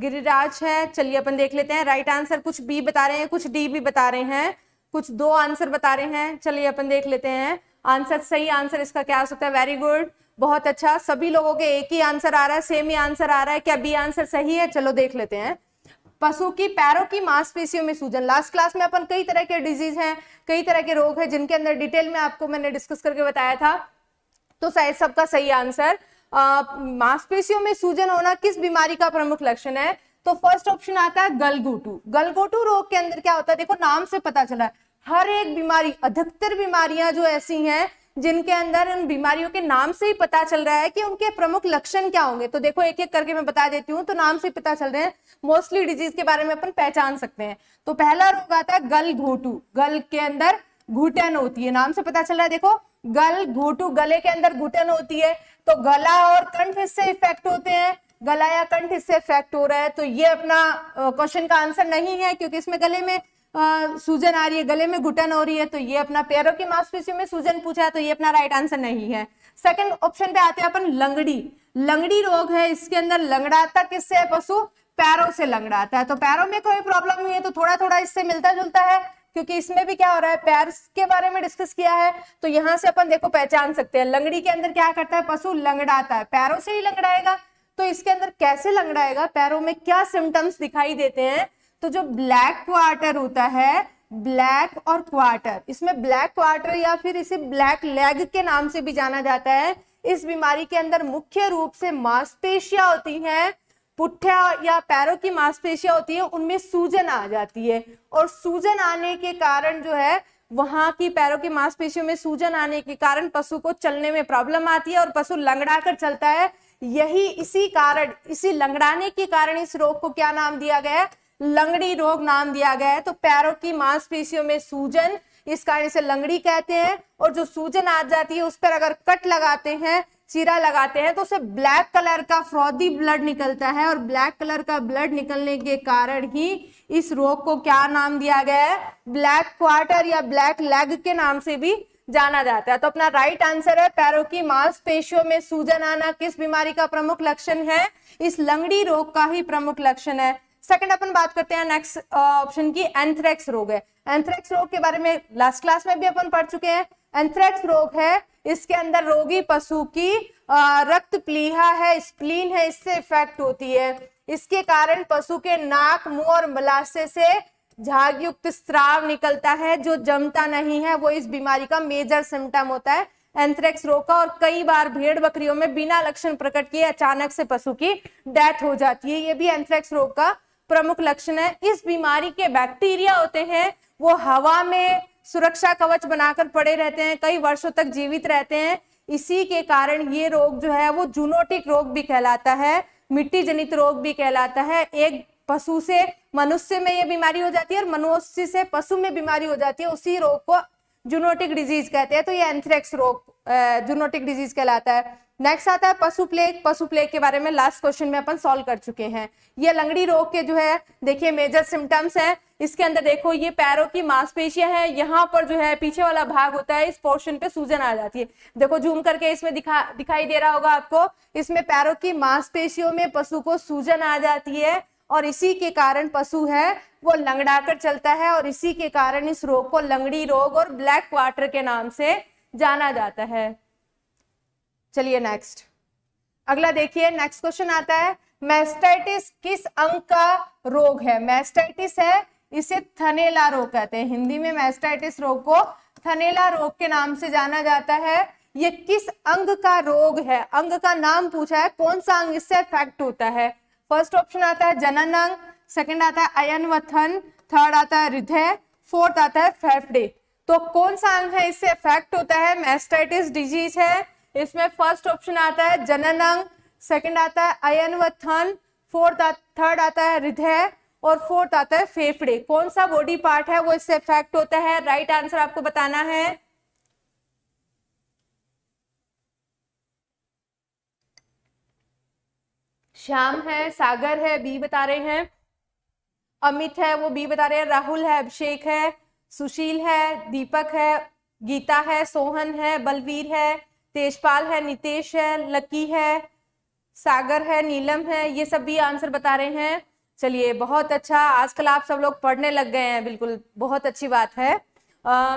गिरिराज है चलिए अपन देख लेते हैं राइट आंसर कुछ बी बता रहे हैं कुछ डी भी बता रहे हैं कुछ दो आंसर बता रहे हैं चलिए अपन देख लेते हैं आंसर सही आंसर इसका क्या हो सकता है वेरी गुड बहुत अच्छा सभी लोगों के एक ही आंसर आ रहा है सेम ही आंसर आ रहा है क्या बी आंसर सही है चलो देख लेते हैं पशु की पैरों की मांसपेशियों में सूजन लास्ट क्लास में अपन कई तरह के डिजीज हैं कई तरह के रोग हैं जिनके अंदर डिटेल में आपको मैंने डिस्कस करके बताया था तो शायद सबका सही आंसर मांसपेशियों में सूजन होना किस बीमारी का प्रमुख लक्षण है तो फर्स्ट ऑप्शन आता है गलगोटू गलगोटू रोग के अंदर क्या होता है देखो नाम से पता चला है हर एक बीमारी अधिकतर बीमारियां जो ऐसी हैं जिनके अंदर उन बीमारियों के नाम से ही पता चल रहा है कि उनके प्रमुख लक्षण क्या होंगे तो देखो एक एक करके मैं बता देती हूँ तो नाम से पता चल रहे हैं मोस्टली डिजीज के बारे में अपन पहचान सकते हैं तो पहला रोग आता है गल घोटू गल के अंदर घुटन होती है नाम से पता चल रहा है देखो गल घोटू गले के अंदर घुटन होती है तो गला और कंठ इससे इफेक्ट होते हैं कंठ इससे इफेक्ट हो रहा है तो ये अपना क्वेश्चन का आंसर नहीं है क्योंकि इसमें गले में सूजन आ रही है गले में घुटन हो रही है तो ये अपना पैरों की मांसपेशियों में सूजन पूछा है तो ये अपना राइट आंसर नहीं है सेकंड ऑप्शन पे आते हैं अपन लंगड़ी लंगड़ी रोग है इसके अंदर लंगड़ाता किससे पशु पैरों से लंगड़ाता है तो पैरों में कोई प्रॉब्लम हुई है तो थोड़ा थोड़ा इससे मिलता जुलता है क्योंकि इसमें भी क्या हो रहा है पैर के बारे में डिस्कस किया है तो यहां से अपन देखो पहचान सकते हैं लंगड़ी के अंदर क्या करता है पशु लंगड़ाता है पैरों से ही लंगड़ाएगा तो इसके अंदर कैसे लंगड़ाएगा पैरों में क्या सिम्टम्स दिखाई देते हैं तो जो ब्लैक क्वार्टर होता है ब्लैक और क्वार्टर इसमें ब्लैक क्वार्टर या फिर इसे ब्लैक लेग के नाम से भी जाना जाता है इस बीमारी के अंदर मुख्य रूप से मांसपेशियां होती हैं पुठे या पैरों की मांसपेशियां होती है उनमें सूजन आ जाती है और सूजन आने के कारण जो है वहां की पैरों की मांसपेशियों में सूजन आने के कारण पशु को चलने में प्रॉब्लम आती है और पशु लंगड़ा कर चलता है यही इसी कारण इसी लंगड़ाने के कारण इस रोग को क्या नाम दिया गया है लंगड़ी रोग नाम दिया गया है तो पैरों की मांसपेशियों में सूजन इस कारण इसे लंगड़ी कहते हैं और जो सूजन आ जाती है उस पर अगर कट लगाते हैं चीरा लगाते हैं तो उसे ब्लैक कलर का फ्रॉदी ब्लड निकलता है और ब्लैक कलर का ब्लड निकलने के कारण ही इस रोग को क्या नाम दिया गया है ब्लैक क्वार्टर या ब्लैक लेग के नाम से भी जाना जाता है तो अपना राइट आंसर है पैरों की मांसपेशियों में सूजन आना किस बीमारी का प्रमुख लक्षण है इस लंगड़ी रोग का ही प्रमुख लक्षण है सेकंड अपन बात करते हैं नेक्स्ट ऑप्शन की एंथ्रेक्स रोग है एंथ्रेक्स रोग के बारे में लास्ट क्लास में भी अपन पढ़ चुके हैं एंथ्रेक्स रोग है इसके अंदर रोगी पशु की रक्त प्लीहा है स्प्लीन है इससे इफेक्ट होती है इसके कारण पशु के नाक मुंह और मलाशे से झाग युक्त स्त्राव निकलता है जो जमता नहीं है वो इस बीमारी का मेजर सिम्टम होता है एंथ्रेक्स रोग का और कई बार भेड़ बकरियों में बिना लक्षण प्रकट किए अचानक से पशु की डेथ हो जाती है ये भी एंथ्रेक्स रोग का प्रमुख लक्षण है इस बीमारी के बैक्टीरिया होते हैं वो हवा में सुरक्षा कवच बनाकर पड़े रहते हैं कई वर्षों तक जीवित रहते हैं इसी के कारण ये रोग जो है वो जूनोटिक रोग भी कहलाता है मिट्टी जनित रोग भी कहलाता है एक पशु से मनुष्य में ये बीमारी हो जाती है और मनुष्य से पशु में बीमारी हो जाती है उसी रोग को जूनोटिक डिजीज कहते हैं तो ये एंथ्रेक्स रोग जूनोटिक डिजीज कहलाता है नेक्स्ट आता है पशु प्लेग पशु प्लेग के बारे में लास्ट क्वेश्चन में अपन सॉल्व कर चुके हैं ये लंगड़ी रोग के जो है देखिए मेजर सिम्टम्स है इसके अंदर देखो ये पैरों की मांसपेशियां हैं यहाँ पर जो है पीछे वाला भाग होता है इस पोर्शन पे सूजन आ जाती है देखो जूम करके इसमें दिखा दिखाई दे रहा होगा आपको इसमें पैरों की मांसपेशियों में पशु को सूजन आ जाती है और इसी के कारण पशु है वो लंगड़ाकर चलता है और इसी के कारण इस रोग को लंगड़ी रोग और ब्लैक क्वार्टर के नाम से जाना जाता है चलिए नेक्स्ट अगला देखिए नेक्स्ट क्वेश्चन आता है मैस्टाइटिस किस अंग का रोग है मैस्टाइटिस है इसे थनेला रोग कहते हैं हिंदी में मैस्टाइटिस रोग को थनेला रोग के नाम से जाना जाता है ये किस अंग का रोग है अंग का नाम पूछा है कौन सा अंग इससे अफेक्ट होता है फर्स्ट ऑप्शन आता है जनन अंग सेकेंड आता है अयन वथन थर्ड आता है हृदय फोर्थ आता है फेफड़े तो कौन सा अंग है इससे इफेक्ट होता है मैस्टाइटिस डिजीज है इसमें फर्स्ट ऑप्शन आता है जनन अंग सेकेंड आता है अयन व थन फोर्थ थर्ड आता है हृदय और फोर्थ आता है फेफड़े कौन सा बॉडी पार्ट है वो इससे इफेक्ट होता है राइट right आंसर आपको बताना है श्याम है सागर है बी बता रहे हैं अमित है वो बी बता रहे हैं राहुल है अभिषेक है सुशील है दीपक है गीता है सोहन है बलवीर है तेजपाल है नितेश है लकी है सागर है नीलम है ये सब भी आंसर बता रहे हैं चलिए बहुत अच्छा आजकल आप सब लोग पढ़ने लग गए हैं बिल्कुल बहुत अच्छी बात है आ,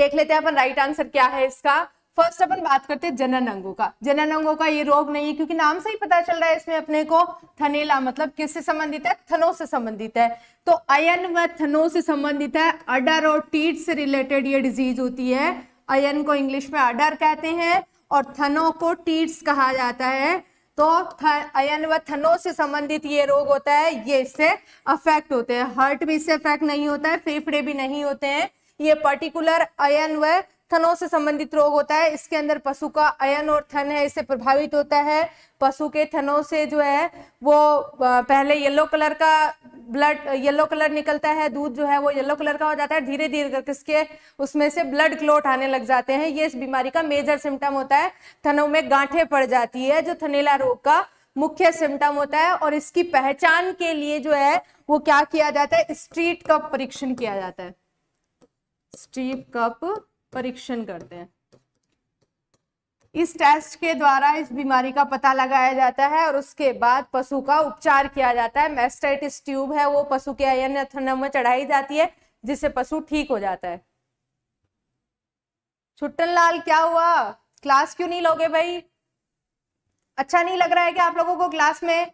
देख लेते हैं अपन राइट आंसर क्या है इसका फर्स्ट अपन बात करते हैं जनन अंगों का जनन अंगों का ये रोग नहीं है क्योंकि नाम से ही पता चल रहा है इसमें अपने को थनेला मतलब किससे संबंधित है थनो से संबंधित है तो अयन व थनो से संबंधित है अडर और टीट से रिलेटेड ये डिजीज होती है अयन को इंग्लिश में अडर कहते हैं और थनो को टीट्स कहा जाता है तो अयन व थनों से संबंधित ये रोग होता है ये इससे अफेक्ट होते हैं हार्ट भी इससे अफेक्ट नहीं होता है फेफड़े भी नहीं होते हैं ये पर्टिकुलर अयन व थनों से संबंधित रोग होता है इसके अंदर पशु का अयन और थन है इससे प्रभावित होता है पशु के थनों से जो है वो पहले येलो कलर का ब्लड येलो कलर निकलता है दूध जो है वो येलो कलर का हो जाता है धीरे धीरे करके इसके उसमें से ब्लड क्लोट आने लग जाते हैं ये इस बीमारी का मेजर सिम्टम होता है थनों में गांठे पड़ जाती है जो थनेला रोग का मुख्य सिम्टम होता है और इसकी पहचान के लिए जो है वो क्या किया जाता है स्ट्रीट कप परीक्षण किया जाता है स्ट्रीट कप परीक्षण करते हैं इस टेस्ट के द्वारा इस बीमारी का पता लगाया जाता है और उसके बाद पशु का उपचार किया जाता है मेस्टाइटिस ट्यूब है वो पशु के अयन अथनम में चढ़ाई जाती है जिससे पशु ठीक हो जाता है छुट्टन लाल क्या हुआ क्लास क्यों नहीं लोगे भाई अच्छा नहीं लग रहा है कि आप लोगों को क्लास में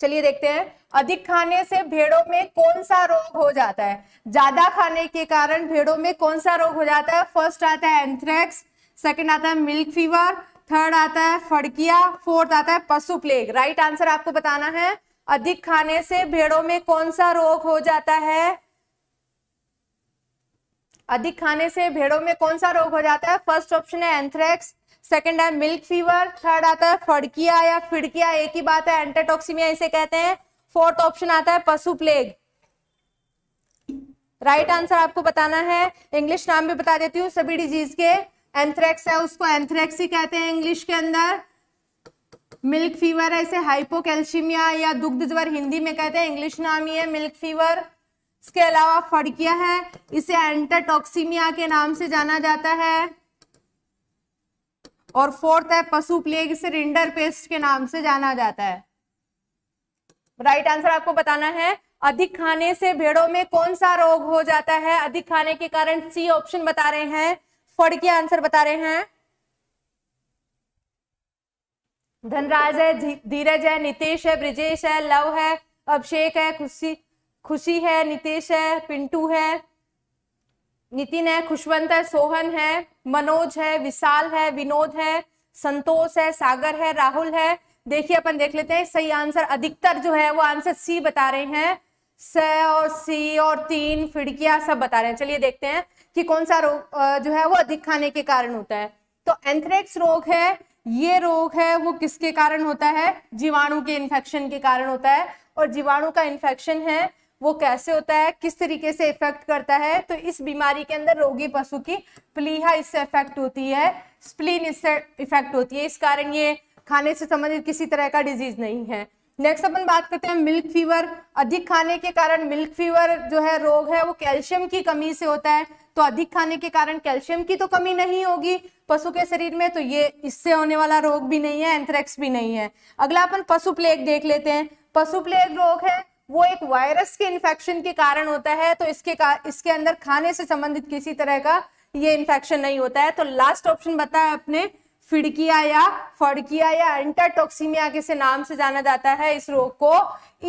चलिए देखते हैं अधिक खाने से भेड़ों में कौन सा रोग हो जाता है ज्यादा खाने के कारण भेड़ों में कौन सा रोग हो जाता है फर्स्ट आता है एंथ्रेक्स सेकेंड आता है मिल्क फीवर थर्ड आता है फड़किया फोर्थ आता है पशु प्लेग राइट आंसर आपको बताना है अधिक खाने से भेड़ों में कौन सा रोग हो जाता है अधिक खाने से भेड़ों में कौन सा रोग हो जाता है फर्स्ट ऑप्शन है एंथ्रेक्स सेकेंड है मिल्क फीवर थर्ड आता है फड़किया या फिड़किया एक ही बात है एंटेटॉक्सीमिया इसे कहते हैं फोर्थ ऑप्शन आता है पशु प्लेग राइट आंसर आपको बताना है इंग्लिश नाम भी बता देती हूँ सभी डिजीज के एंथ्रेक्स है उसको एंथ्रेक्स ही कहते हैं इंग्लिश के अंदर मिल्क फीवर है इसे हाइपोकैल्शिमिया या दुग्ध ज्वर हिंदी में कहते हैं इंग्लिश नाम ही है मिल्क फीवर इसके अलावा फड़किया है इसे एंटाटॉक्सीमिया के नाम से जाना जाता है और फोर्थ है पशु प्लेग इसे रिंडर पेस्ट के नाम से जाना जाता है राइट right आंसर आपको बताना है अधिक खाने से भेड़ों में कौन सा रोग हो जाता है अधिक खाने के कारण सी ऑप्शन बता रहे हैं फड़ के आंसर बता रहे हैं धनराज है धीरज है नितेश है ब्रिजेश है लव है अभिषेक है खुशी खुशी है नितेश है पिंटू है नितिन है खुशवंत है सोहन है मनोज है विशाल है विनोद है संतोष है सागर है राहुल है देखिए अपन देख लेते हैं सही आंसर अधिकतर जो है वो आंसर सी बता रहे हैं स और सी और तीन फिड़किया सब बता रहे हैं चलिए देखते हैं कि कौन सा रोग जो है वो अधिक खाने के कारण होता है तो एंथ्रेक्स रोग है ये रोग है वो किसके कारण होता है जीवाणु के इन्फेक्शन के कारण होता है और जीवाणु का इन्फेक्शन है वो कैसे होता है किस तरीके से इफेक्ट करता है तो इस बीमारी के अंदर रोगी पशु की प्लीहा इससे इफेक्ट होती है स्प्लीन इससे इफेक्ट होती है इस कारण ये खाने से संबंधित किसी तरह का डिजीज नहीं है नेक्स्ट अपन बात करते हैं मिल्क फीवर अधिक खाने के कारण मिल्क फीवर जो है रोग है वो कैल्शियम की कमी से होता है तो अधिक खाने के कारण कैल्शियम की तो कमी नहीं होगी पशु के शरीर में तो ये इससे होने वाला रोग भी नहीं है एंथ्रेक्स भी नहीं है अगला अपन पशु प्लेग देख लेते हैं पशु प्लेग रोग है वो एक वायरस के इन्फेक्शन के कारण होता है तो इसके इसके अंदर खाने से संबंधित किसी तरह का ये इन्फेक्शन नहीं होता है तो लास्ट ऑप्शन बताया अपने फिड़किया या फड़किया या एंटाटोक्सीमिया के से नाम से जाना जाता है इस रोग को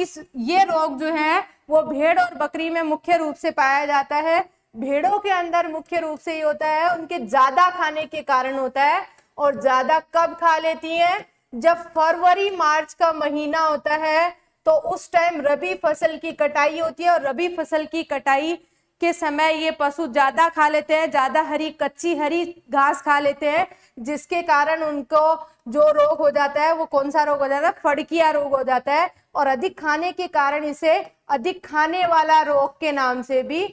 इस ये रोग जो है वो भेड़ और बकरी में मुख्य रूप से पाया जाता है भेड़ों के अंदर मुख्य रूप से ये होता है उनके ज्यादा खाने के कारण होता है और ज्यादा कब खा लेती हैं जब फरवरी मार्च का महीना होता है तो उस टाइम रबी फसल की कटाई होती है और रबी फसल की कटाई के समय ये पशु ज्यादा खा लेते हैं ज्यादा हरी कच्ची हरी घास खा लेते हैं जिसके कारण उनको जो रोग हो जाता है वो कौन सा रोग हो जाता है फड़किया रोग हो जाता है और अधिक खाने के कारण इसे अधिक खाने वाला रोग के नाम से भी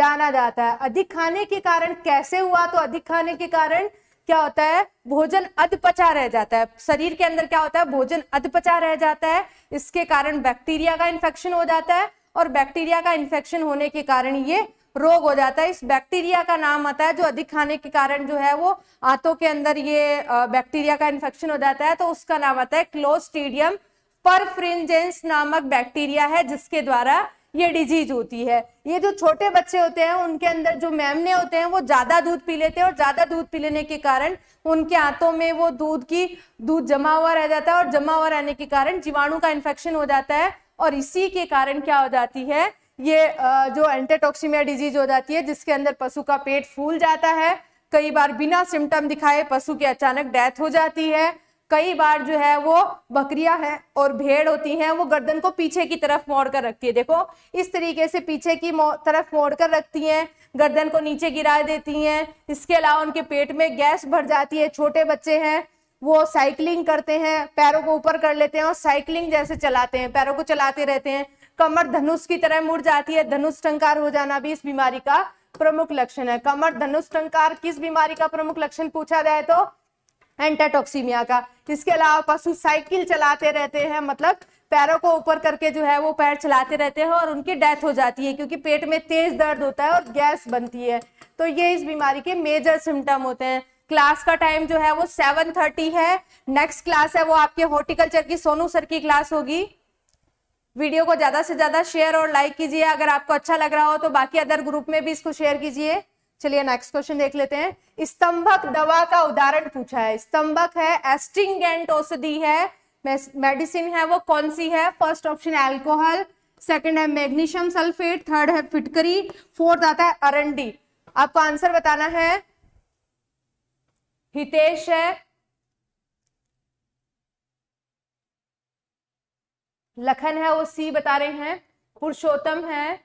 जाना जाता है अधिक खाने के कारण कैसे हुआ तो अधिक खाने के कारण क्या होता है भोजन अधपचा रह जाता है शरीर के अंदर क्या होता है भोजन अधपचा रह जाता है इसके कारण बैक्टीरिया का इन्फेक्शन हो जाता है और बैक्टीरिया का इन्फेक्शन होने के कारण ये रोग हो जाता है इस बैक्टीरिया का नाम आता है जो अधिक खाने के कारण जो है वो आंतों के अंदर ये बैक्टीरिया का इन्फेक्शन हो जाता है तो उसका नाम आता है क्लोस्टीडियम परफ्रिंजेंस नामक बैक्टीरिया है जिसके द्वारा ये डिजीज होती है ये जो छोटे बच्चे होते हैं उनके अंदर जो मैमने होते हैं वो ज्यादा दूध पी लेते हैं और ज्यादा दूध पी लेने के कारण उनके आंतों में वो दूध की दूध जमा हुआ रह जाता है और जमा हुआ रहने के कारण जीवाणु का इन्फेक्शन हो जाता है और इसी के कारण क्या हो जाती है ये जो एंटेटोक्सीमिया डिजीज हो जाती है जिसके अंदर पशु का पेट फूल जाता है कई बार बिना सिम्टम दिखाए पशु की अचानक डेथ हो जाती है कई बार जो है वो बकरियां हैं और भेड़ होती हैं वो गर्दन को पीछे की तरफ मोड़ कर रखती है देखो इस तरीके से पीछे की तरफ मोड़ कर रखती हैं गर्दन को नीचे गिरा देती हैं इसके अलावा उनके पेट में गैस भर जाती है छोटे बच्चे हैं वो साइकिलिंग करते हैं पैरों को ऊपर कर लेते हैं और साइकिलिंग जैसे चलाते हैं पैरों को चलाते रहते हैं कमर धनुष की तरह मुड़ जाती है धनुष टंकार हो जाना भी इस बीमारी का प्रमुख लक्षण है कमर धनुष टंकार किस बीमारी का प्रमुख लक्षण पूछा जाए तो एंटाटॉक्सीमिया का इसके अलावा पशु साइकिल चलाते रहते हैं मतलब पैरों को ऊपर करके जो है वो पैर चलाते रहते हैं और उनकी डेथ हो जाती है क्योंकि पेट में तेज दर्द होता है और गैस बनती है तो ये इस बीमारी के मेजर सिम्टम होते हैं क्लास का टाइम जो है वो सेवन थर्टी है नेक्स्ट क्लास है वो आपके हॉर्टिकल्चर की सोनू सर की क्लास होगी वीडियो को ज्यादा से ज्यादा शेयर और लाइक कीजिए अगर आपको अच्छा लग रहा हो तो बाकी अदर ग्रुप में भी इसको शेयर कीजिए चलिए नेक्स्ट क्वेश्चन देख लेते हैं स्तंभक दवा का उदाहरण पूछा है स्तंभक है एस्टिंगेंट औषधि है मेडिसिन है वो कौन सी है फर्स्ट ऑप्शन एल्कोहल सेकंड है मैग्नीशियम सल्फेट थर्ड है फिटकरी फोर्थ आता है अरंडी आपको आंसर बताना है हितेश है लखन है वो सी बता रहे हैं पुरुषोत्तम है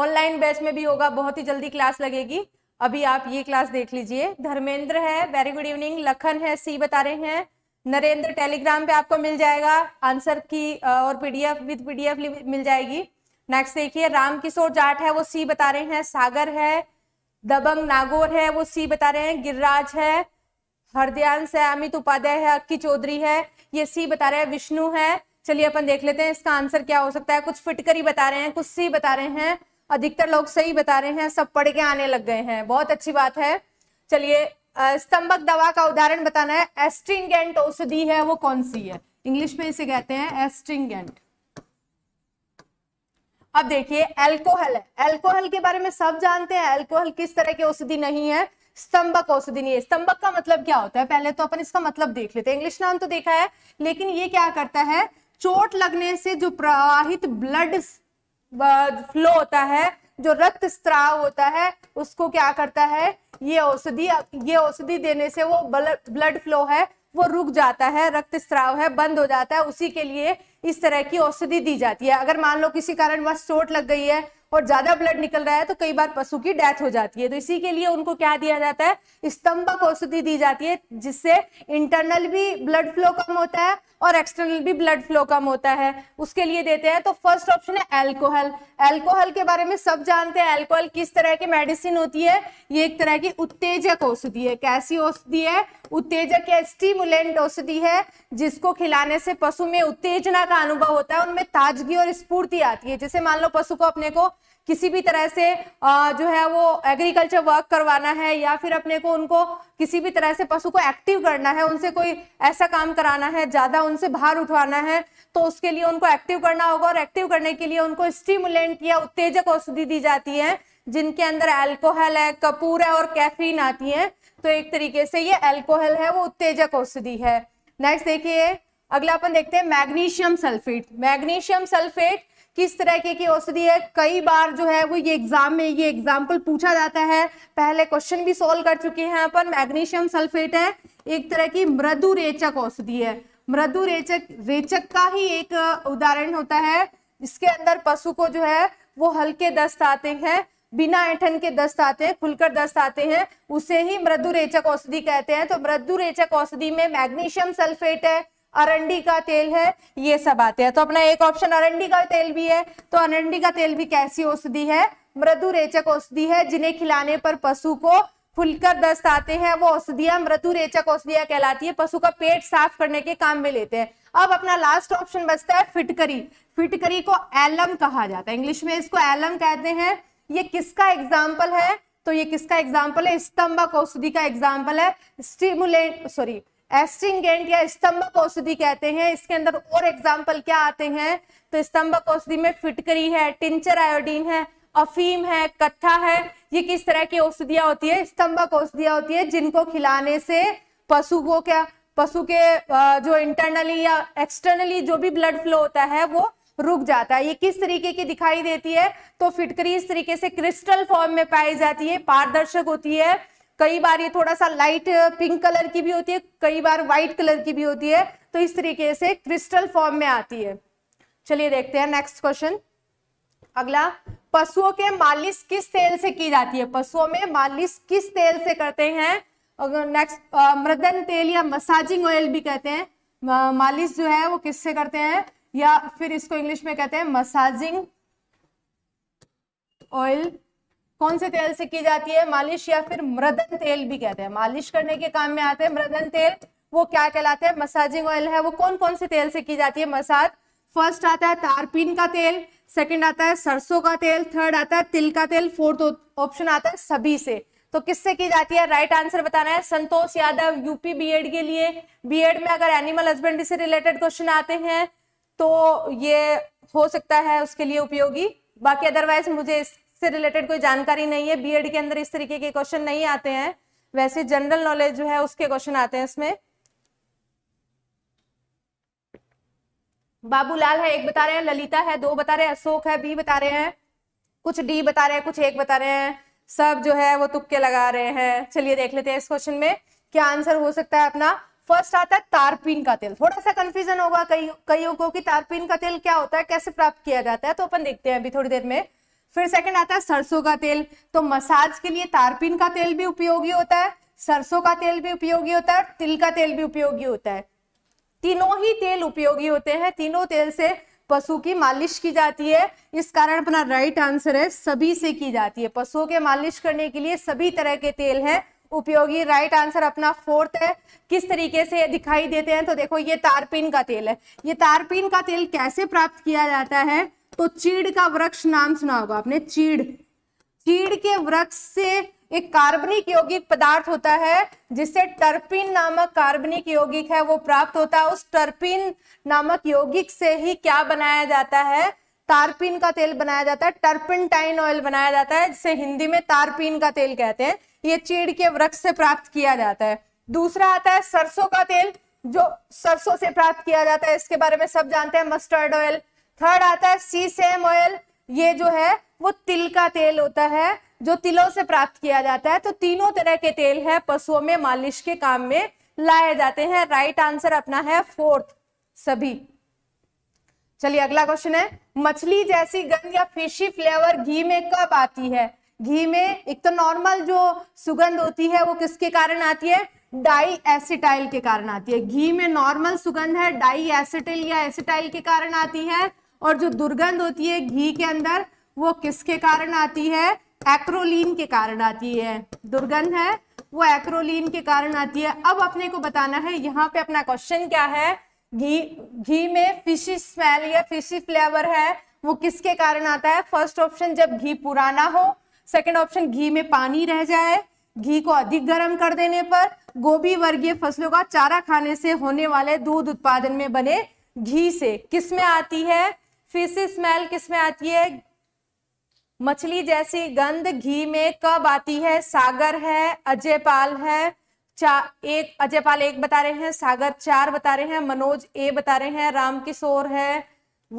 ऑनलाइन बैच में भी होगा बहुत ही जल्दी क्लास लगेगी अभी आप ये क्लास देख लीजिए धर्मेंद्र है वेरी गुड इवनिंग लखन है सी बता रहे हैं नरेंद्र टेलीग्राम पे आपको मिल जाएगा आंसर की और पीडीएफ विद पीडीएफ मिल जाएगी नेक्स्ट देखिए रामकिशोर जाट है वो सी बता रहे हैं सागर है दबंग नागौर है वो सी बता रहे हैं गिरिराज है हरदयांश है अमित उपाध्याय है अक्की चौधरी है ये सी बता रहे हैं विष्णु है चलिए अपन देख लेते हैं इसका आंसर क्या हो सकता है कुछ फिटकरी बता रहे हैं कुछ सी बता रहे हैं अधिकतर लोग सही बता रहे हैं सब पढ़ के आने लग गए हैं बहुत अच्छी बात है चलिए स्तंभक दवा का उदाहरण बताना है एस्ट्रिंगेंट औषधि है वो कौन सी है इंग्लिश में इसे कहते हैं एस्ट्रिंगेंट अब देखिए एल्कोहल है एल्कोहल के बारे में सब जानते हैं एल्कोहल किस तरह की औषधि नहीं है स्तंभक औषधि नहीं है स्तंभक का मतलब क्या होता है पहले तो अपन इसका मतलब देख लेते हैं इंग्लिश नाम तो देखा है लेकिन ये क्या करता है चोट लगने से जो प्रवाहित ब्लड फ्लो होता है जो रक्त स्त्राव होता है उसको क्या करता है ये औषधि ये औषधि देने से वो ब्लड फ्लो है वो रुक जाता है रक्त स्त्राव है बंद हो जाता है उसी के लिए इस तरह की औषधि दी जाती है अगर मान लो किसी कारण वह चोट लग गई है और ज्यादा ब्लड निकल रहा है तो कई बार पशु की डेथ हो जाती है तो इसी के लिए उनको क्या दिया जाता है स्तंभक औषधि दी जाती है जिससे इंटरनल भी ब्लड फ्लो कम होता है और एक्सटर्नल भी ब्लड फ्लो कम होता है उसके लिए देते हैं तो फर्स्ट ऑप्शन है एल्कोहल एल्कोहल के बारे में सब जानते हैं एल्कोहल किस तरह की मेडिसिन होती है ये एक तरह की उत्तेजक औषधि है कैसी औषधि है उत्तेजक या स्टीमुलेंट औषधि है जिसको खिलाने से पशु में उत्तेजना का अनुभव होता है उनमें ताजगी और स्फूर्ति आती है जैसे मान लो पशु को अपने को किसी भी तरह से जो है वो एग्रीकल्चर वर्क करवाना है या फिर अपने को उनको किसी भी तरह से पशु को एक्टिव करना है उनसे कोई ऐसा काम कराना है ज़्यादा उनसे भार उठवाना है तो उसके लिए उनको एक्टिव करना होगा और एक्टिव करने के लिए उनको स्टीमुलेंट या उत्तेजक औषधि दी जाती है जिनके अंदर एल्कोहल है कपूर है और कैफीन आती है तो एक तरीके से ये एल्कोहल है वो उत्तेजक औषधि है नेक्स्ट देखिए अगला अपन देखते हैं मैग्नीशियम सल्फेट मैग्नीशियम सल्फेट किस तरह के की औषधि है कई बार जो है वो ये एग्जाम में ये एग्जाम्पल पूछा जाता है पहले क्वेश्चन भी सोल्व कर चुके हैं अपन मैग्नीशियम सल्फेट है एक तरह की मृदु रेचक औषधि है मृदु रेचक रेचक का ही एक उदाहरण होता है इसके अंदर पशु को जो है वो हल्के दस्त आते हैं बिना ऐठन के दस्त आते हैं खुलकर दस्त आते हैं उसे ही मृदु रेचक औषधि कहते हैं तो मृदु रेचक औषधि में मैग्नीशियम सल्फेट है अरंडी का तेल है ये सब आते हैं तो अपना एक ऑप्शन अरंडी का तेल भी है तो अरंडी का तेल भी कैसी औषधि है मृदु रेचक औषधि है जिन्हें खिलाने पर पशु को फुलकर दस्त आते हैं वो औषधियां मृदु रेचक औषधियां कहलाती है पशु का पेट साफ करने के काम में लेते हैं अब अपना लास्ट ऑप्शन बचता है फिटकरी फिटकरी को एलम कहा जाता है इंग्लिश में इसको एलम कहते हैं ये किसका एग्जाम्पल है तो ये किसका एग्जाम्पल है स्तंभक औषधि का एग्जाम्पल है स्टिमुलेट सॉरी एस्टिंगेंट या स्तंभक औषधि कहते हैं इसके अंदर और एग्जाम्पल क्या आते हैं तो स्तंभक औषधि में फिटकरी है टिंचर आयोडीन है अफीम है कत्था है ये किस तरह की औषधियां होती है स्तंभक औषधियां होती है जिनको खिलाने से पशु को क्या पशु के जो इंटरनली या एक्सटर्नली जो भी ब्लड फ्लो होता है वो रुक जाता है ये किस तरीके की दिखाई देती है तो फिटकरी इस तरीके से क्रिस्टल फॉर्म में पाई जाती है पारदर्शक होती है कई बार ये थोड़ा सा लाइट पिंक कलर की भी होती है कई बार व्हाइट कलर की भी होती है तो इस तरीके से क्रिस्टल फॉर्म में आती है चलिए देखते हैं नेक्स्ट क्वेश्चन अगला पशुओं के मालिश किस तेल से की जाती है पशुओं में मालिश किस तेल से करते हैं नेक्स्ट मृदन तेल या मसाजिंग ऑयल भी कहते हैं मालिश जो है वो किससे करते हैं या फिर इसको इंग्लिश में कहते हैं मसाजिंग ऑयल कौन से तेल से की जाती है मालिश या फिर मृदन तेल भी कहते हैं मालिश करने के काम में आते हैं मृदन तेल वो क्या कहलाते हैं मसाजिंग ऑयल है वो कौन कौन से तेल से की जाती है मसाज फर्स्ट आता है तारपीन का तेल सेकंड आता है सरसों का तेल थर्ड आता है तिल का तेल फोर्थ ऑप्शन आता है सभी से तो किससे की जाती है राइट आंसर बताना है संतोष यादव यूपी बीएड के लिए बीएड में अगर एनिमल हस्बेंड्री से रिलेटेड क्वेश्चन आते हैं तो ये हो सकता है उसके लिए उपयोगी बाकी अदरवाइज मुझे इस से रिलेटेड कोई जानकारी नहीं है बीएड के अंदर इस तरीके के क्वेश्चन नहीं आते हैं वैसे जनरल नॉलेज जो है उसके क्वेश्चन आते हैं इसमें बाबूलाल है एक बता रहे हैं ललिता है दो बता रहे हैं अशोक है बी बता रहे हैं कुछ डी बता रहे हैं कुछ एक बता रहे हैं सब जो है वो तुक्के लगा रहे हैं चलिए देख लेते हैं इस क्वेश्चन में क्या आंसर हो सकता है अपना फर्स्ट आता है तारपीन का तेल थोड़ा सा कंफ्यूजन होगा कई कईयों को कि तारपीन का तेल क्या होता है कैसे प्राप्त किया जाता है तो अपन देखते हैं अभी थोड़ी देर में फिर सेकंड आता है सरसों का तेल तो मसाज के लिए तारपीन का तेल भी उपयोगी होता है सरसों का तेल भी उपयोगी होता है तिल का तेल भी उपयोगी होता है तीनों ही तेल उपयोगी होते हैं तीनों तेल से पशु की मालिश की जाती है इस कारण अपना राइट आंसर है सभी से की जाती है पशुओं के मालिश करने के लिए सभी तरह के तेल है उपयोगी राइट आंसर अपना फोर्थ है किस तरीके से दिखाई देते हैं तो देखो ये तारपीन का तेल है ये तारपीन का तेल कैसे प्राप्त किया जाता है तो चीड़ का वृक्ष नाम सुना होगा आपने चीड़ चीड़ के वृक्ष से एक कार्बनिक यौगिक पदार्थ होता है जिससे टर्पिन नामक कार्बनिक यौगिक है वो प्राप्त होता है उस टर्पिन नामक यौगिक से ही क्या बनाया जाता है तारपीन का तेल बनाया जाता है टर्पिनटाइन ऑयल बनाया जाता है जिसे हिंदी में तारपीन का तेल कहते हैं ये चीड़ के वृक्ष से प्राप्त किया जाता है दूसरा आता है सरसों का तेल जो सरसों से प्राप्त किया जाता है इसके बारे में सब जानते हैं मस्टर्ड ऑयल थर्ड आता है सी सेम ऑयल ये जो है वो तिल का तेल होता है जो तिलों से प्राप्त किया जाता है तो तीनों तरह के तेल है पशुओं में मालिश के काम में लाए जाते हैं राइट आंसर अपना है फोर्थ सभी चलिए अगला क्वेश्चन है मछली जैसी गंध या फिशी फ्लेवर घी में कब आती है घी में एक तो नॉर्मल जो सुगंध होती है वो किसके कारण आती है डाई एसिटाइल के कारण आती है घी में नॉर्मल सुगंध है डाई एसिटिल या एसिटाइल के कारण आती है और जो दुर्गंध होती है घी के अंदर वो किसके कारण आती है एक्रोलीन के कारण आती है दुर्गंध है वो एक्रोलिन के कारण आती है अब अपने को बताना है यहाँ पे अपना क्वेश्चन क्या है घी घी में फिशी स्मेल या फिशी फ्लेवर है वो किसके कारण आता है फर्स्ट ऑप्शन जब घी पुराना हो सेकंड ऑप्शन घी में पानी रह जाए घी को अधिक गर्म कर देने पर गोभी वर्गीय फसलों का चारा खाने से होने वाले दूध उत्पादन में बने घी से किस में आती है फिश स्मेल किस में आती है मछली जैसी गंध घी में कब आती है सागर है अजयपाल है चा एक अजयपाल एक बता रहे हैं सागर चार बता रहे हैं मनोज ए बता रहे हैं राम किशोर है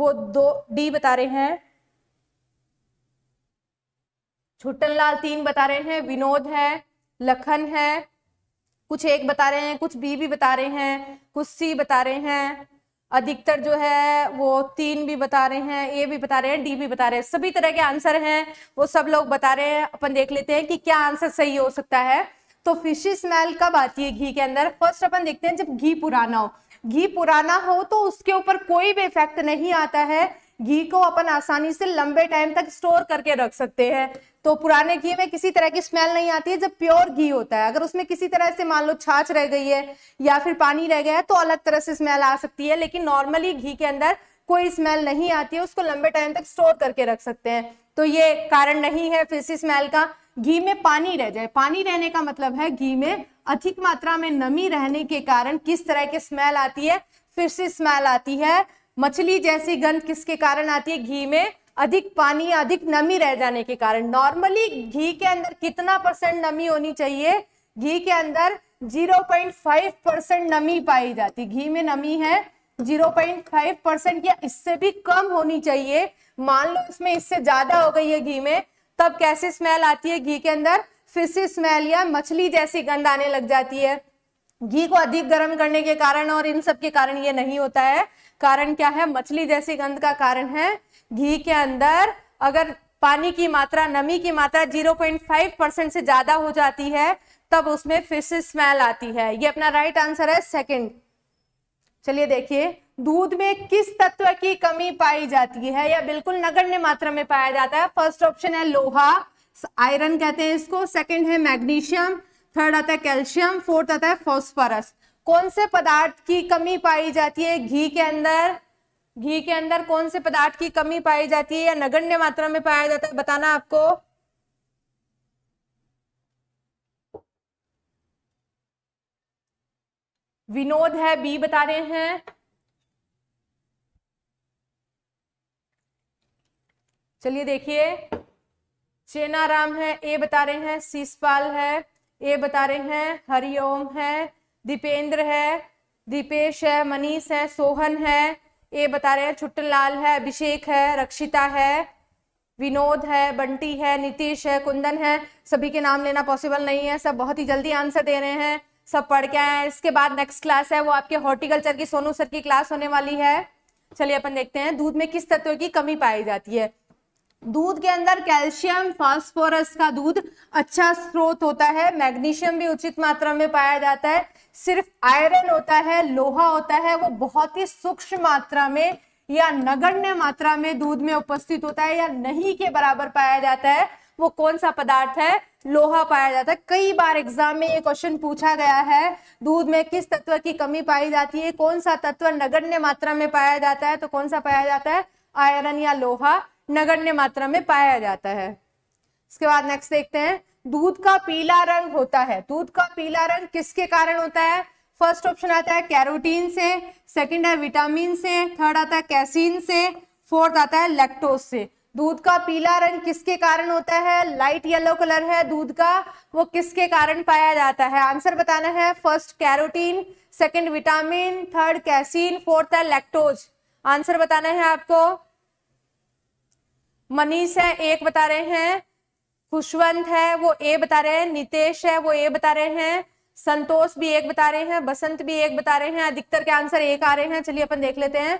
वो दो डी बता रहे हैं छुट्टन लाल तीन बता रहे हैं विनोद है लखन है कुछ एक बता रहे हैं कुछ बी भी बता रहे हैं कुछ सी बता रहे हैं अधिकतर जो है वो तीन भी बता रहे हैं ए भी बता रहे हैं डी भी बता रहे हैं सभी तरह के आंसर हैं वो सब लोग बता रहे हैं अपन देख लेते हैं कि क्या आंसर सही हो सकता है तो फिशी स्मेल कब आती है घी के अंदर फर्स्ट अपन देखते हैं जब घी पुराना हो घी पुराना हो तो उसके ऊपर कोई भी इफेक्ट नहीं आता है घी को अपन आसानी से लंबे टाइम तक स्टोर करके रख सकते हैं तो पुराने घी में किसी तरह की स्मेल नहीं आती है जब प्योर घी होता है अगर उसमें किसी तरह से मान लो छाछ रह गई है या फिर पानी रह गया है तो अलग तरह से स्मेल आ सकती है लेकिन नॉर्मली घी के अंदर कोई स्मेल नहीं आती है उसको लंबे टाइम तक स्टोर करके रख सकते हैं तो ये कारण नहीं है फिर से स्मेल का घी में पानी रह जाए पानी रहने का मतलब है घी में अधिक मात्रा में नमी रहने के कारण किस तरह की स्मेल आती है फिर से स्मेल आती है मछली जैसी गंध किसके कारण आती है घी में अधिक पानी अधिक नमी रह जाने के कारण नॉर्मली घी के अंदर कितना परसेंट नमी होनी चाहिए घी के अंदर 0.5 परसेंट नमी पाई जाती घी में नमी है 0.5 परसेंट या इससे भी कम होनी चाहिए मान लो इसमें इससे ज्यादा हो गई है घी में तब कैसी स्मेल आती है घी के अंदर फिसी स्मेल या मछली जैसी गंध आने लग जाती है घी को अधिक गर्म करने के कारण और इन सब के कारण ये नहीं होता है कारण क्या है मछली जैसी गंध का कारण है घी के अंदर अगर पानी की मात्रा नमी की मात्रा 0.5 परसेंट से ज्यादा हो जाती है तब उसमें फिर से स्मेल आती है ये अपना राइट आंसर है सेकंड चलिए देखिए दूध में किस तत्व की कमी पाई जाती है या बिल्कुल नगण्य मात्रा में पाया जाता है फर्स्ट ऑप्शन है लोहा आयरन कहते हैं इसको सेकंड है मैग्नीशियम थर्ड आता है कैल्शियम फोर्थ आता है फॉस्फोरस कौन से पदार्थ की कमी पाई जाती है घी के अंदर घी के अंदर कौन से पदार्थ की कमी पाई जाती है या नगण्य मात्रा में पाया जाता है बताना आपको विनोद है बी बता रहे हैं चलिए देखिए चेनाराम है ए बता रहे हैं सीसपाल है ए बता रहे हैं हरिओम है दीपेंद्र है दीपेश है मनीष है सोहन है ये बता रहे हैं लाल है अभिषेक है रक्षिता है विनोद है बंटी है नीतीश है कुंदन है सभी के नाम लेना पॉसिबल नहीं है सब बहुत ही जल्दी आंसर दे रहे हैं सब पढ़ के आए हैं इसके बाद नेक्स्ट क्लास है वो आपके हॉर्टिकल्चर की सोनू सर की क्लास होने वाली है चलिए अपन देखते हैं दूध में किस तत्व की कमी पाई जाती है दूध के अंदर कैल्शियम फास्फोरस का दूध अच्छा स्रोत होता है मैग्नीशियम भी उचित मात्रा में पाया जाता है सिर्फ आयरन होता है लोहा होता है वो बहुत ही सूक्ष्म मात्रा में या नगण्य मात्रा में दूध में उपस्थित होता है या नहीं के बराबर पाया जाता है वो कौन सा पदार्थ है लोहा पाया जाता है कई बार एग्जाम में ये क्वेश्चन पूछा गया है दूध में किस तत्व की कमी पाई जाती है कौन सा तत्व नगण्य मात्रा में पाया जाता है तो कौन सा पाया जाता है आयरन या लोहा नगण्य मात्रा में पाया जाता है इसके बाद नेक्स्ट देखते हैं दूध का पीला रंग होता है दूध का पीला रंग किसके कारण होता है फर्स्ट ऑप्शन आता है कैरोटीन से सेकंड है विटामिन से थर्ड आता है कैसीन से फोर्थ आता है लैक्टोज से दूध का पीला रंग किसके कारण होता है लाइट येलो कलर है दूध का वो किसके कारण पाया जाता है आंसर बताना है first carotene second vitamin third casein fourth है लैक्टोज आंसर बताना है आपको मनीष है एक बता रहे हैं खुशवंत है वो ए बता रहे हैं नितेश है वो ए बता रहे हैं संतोष भी एक बता रहे हैं बसंत भी एक बता रहे हैं अधिकतर के आंसर एक आ रहे हैं चलिए अपन देख लेते हैं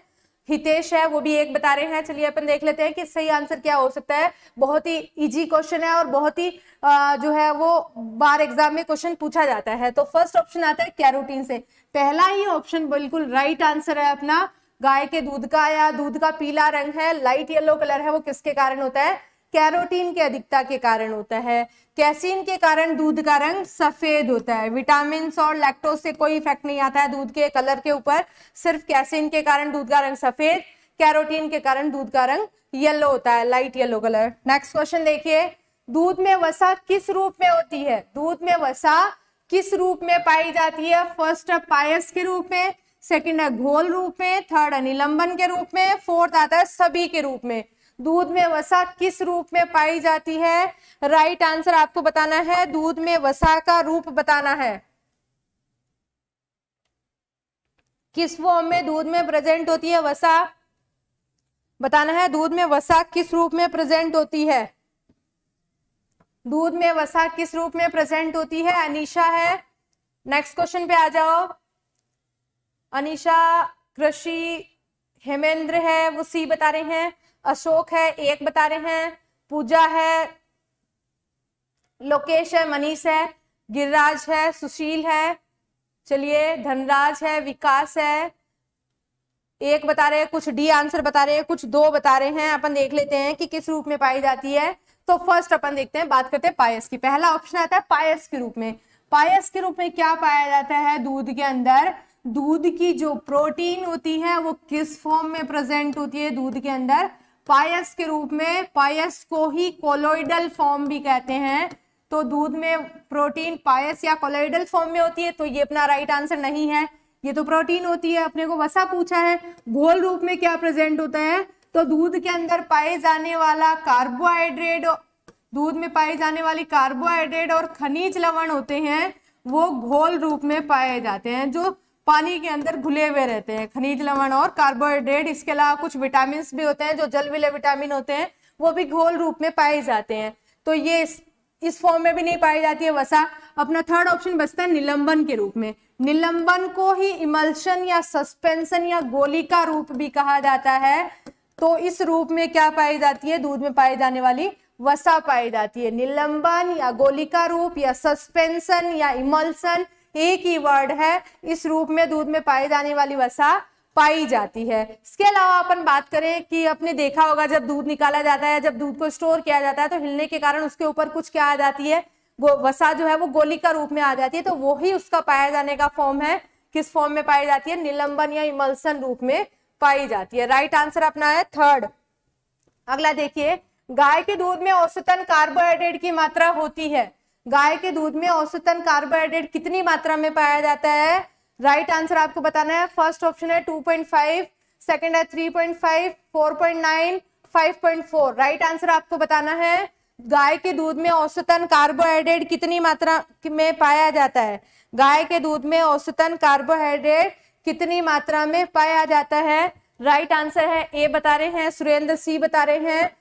हितेश है वो भी एक बता रहे हैं चलिए अपन देख लेते हैं कि सही आंसर क्या हो सकता है बहुत ही इजी क्वेश्चन है और बहुत ही जो है वो बार एग्जाम में क्वेश्चन पूछा जाता है तो फर्स्ट ऑप्शन आता है कैरोटीन से पहला ही ऑप्शन बिल्कुल राइट आंसर है अपना गाय के दूध का या दूध का पीला रंग है लाइट येलो कलर है वो किसके कारण होता है कैरोटीन की अधिकता के कारण होता है कैसीन के कारण दूध का रंग सफेद होता है विटामिन और लैक्टोज से कोई इफेक्ट नहीं आता है दूध के कलर के ऊपर सिर्फ कैसीन के कारण दूध का रंग सफेद कैरोटीन के कारण दूध का रंग येलो होता है light yellow colour next question देखिए दूध में वसा किस रूप में होती है दूध में वसा किस रूप में पाई जाती है फर्स्ट है पायस के रूप में सेकंड है घोल रूप में थर्ड अनिलंबन के रूप में फोर्थ आता है सभी के रूप में दूध में वसा किस रूप में पाई जाती है राइट right आंसर आपको बताना है दूध में वसा का रूप बताना है किस फॉर्म में दूध में प्रेजेंट होती है वसा बताना है दूध में वसा किस रूप में प्रेजेंट होती है दूध में वसा किस रूप में प्रेजेंट होती है अनिशा है नेक्स्ट क्वेश्चन पे आ जाओ अनिशा कृषि हेमेंद्र है वो सी बता रहे हैं अशोक है एक बता रहे हैं पूजा है लोकेश है मनीष है गिरिराज है सुशील है चलिए धनराज है विकास है एक बता रहे हैं कुछ डी आंसर बता रहे हैं कुछ दो बता रहे हैं अपन देख लेते हैं कि किस रूप में पाई जाती है तो फर्स्ट अपन देखते हैं बात करते हैं पायस की पहला ऑप्शन आता है पायस के रूप में पायस के रूप में क्या पाया जाता है दूध के अंदर दूध की जो प्रोटीन होती है वो किस फॉर्म में प्रेजेंट होती है दूध के अंदर पायस के रूप में पायस को ही कोलोइडल फॉर्म भी कहते हैं तो दूध में प्रोटीन पायस या कोलोइडल फॉर्म में होती है तो ये अपना राइट आंसर नहीं है ये तो प्रोटीन होती है अपने को वसा पूछा है घोल रूप में क्या प्रेजेंट होता है तो दूध के अंदर पाए जाने वाला कार्बोहाइड्रेट दूध में पाए जाने वाली कार्बोहाइड्रेट और खनिज लवण होते हैं वो घोल रूप में पाए जाते हैं जो पानी के अंदर घुले हुए रहते हैं खनिज लवण और कार्बोहाइड्रेट इसके अलावा कुछ विटामिन भी होते हैं जो जल विलय विटामिन होते हैं वो भी घोल रूप में पाए जाते हैं तो ये इस, इस फॉर्म में भी नहीं पाई जाती है वसा अपना थर्ड ऑप्शन बचता है निलंबन के रूप में निलंबन को ही इमल्शन या सस्पेंशन या गोली का रूप भी कहा जाता है तो इस रूप में क्या पाई जाती है दूध में पाई जाने वाली वसा पाई जाती है निलंबन या गोलिका रूप या सस्पेंशन या इमल्सन एक ही वर्ड है इस रूप में दूध में पाई जाने वाली वसा पाई जाती है इसके अलावा अपन बात करें कि आपने देखा होगा जब दूध निकाला जाता है जब दूध को स्टोर किया जाता है तो हिलने के कारण उसके ऊपर कुछ क्या आ जाती है वसा जो है वो गोली का रूप में आ जाती है तो वो ही उसका पाया जाने का फॉर्म है किस फॉर्म में पाई जाती है निलंबन या इमल्सन रूप में पाई जाती है राइट आंसर अपना है थर्ड अगला देखिए गाय के दूध में औसतन कार्बोहाइड्रेट की मात्रा होती है गाय के दूध में औसतन कार्बोहाइड्रेट कितनी मात्रा में पाया जाता है राइट right आंसर आपको बताना है फर्स्ट ऑप्शन है 2.5 सेकेंड है 3.5 4.9 5.4 राइट आंसर आपको बताना है गाय के दूध में औसतन कार्बोहाइड्रेट कितनी मात्रा में पाया जाता है गाय के दूध में औसतन कार्बोहाइड्रेट कितनी मात्रा में पाया जाता है राइट right आंसर है ए बता रहे हैं सुरेंद्र सी बता रहे हैं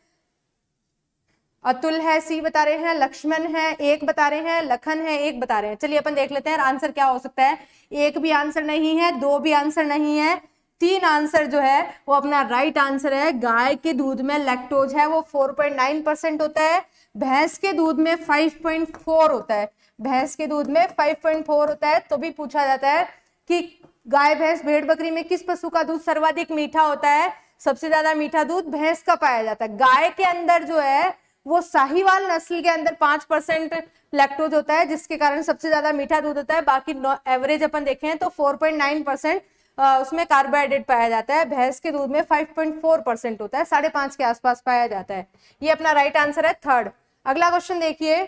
अतुल है सी बता रहे हैं लक्ष्मण है एक बता रहे हैं लखन है एक बता रहे हैं चलिए अपन देख लेते हैं आंसर क्या हो सकता है एक भी आंसर नहीं है दो भी आंसर नहीं है तीन आंसर जो है वो अपना राइट आंसर है गाय के दूध में लैक्टोज है वो 4.9 परसेंट होता है भैंस के दूध में 5.4 होता है भैंस के दूध में 5.4 होता है तो भी पूछा जाता है कि गाय भैंस भेड़ बकरी में किस पशु का दूध सर्वाधिक मीठा होता है सबसे ज्यादा मीठा दूध भैंस का पाया जाता है गाय के अंदर जो है वो साहिवाल नस्ल के अंदर पांच परसेंट लैक्टोज होता है जिसके कारण सबसे ज्यादा मीठा दूध होता है बाकी एवरेज अपन देखें तो फोर पॉइंट नाइन परसेंट उसमें कार्बोहाइड्रेट पाया जाता है भैंस के दूध में फोर परसेंट होता है साढ़े पांच के आसपास पाया जाता है ये अपना राइट आंसर है थर्ड अगला क्वेश्चन देखिए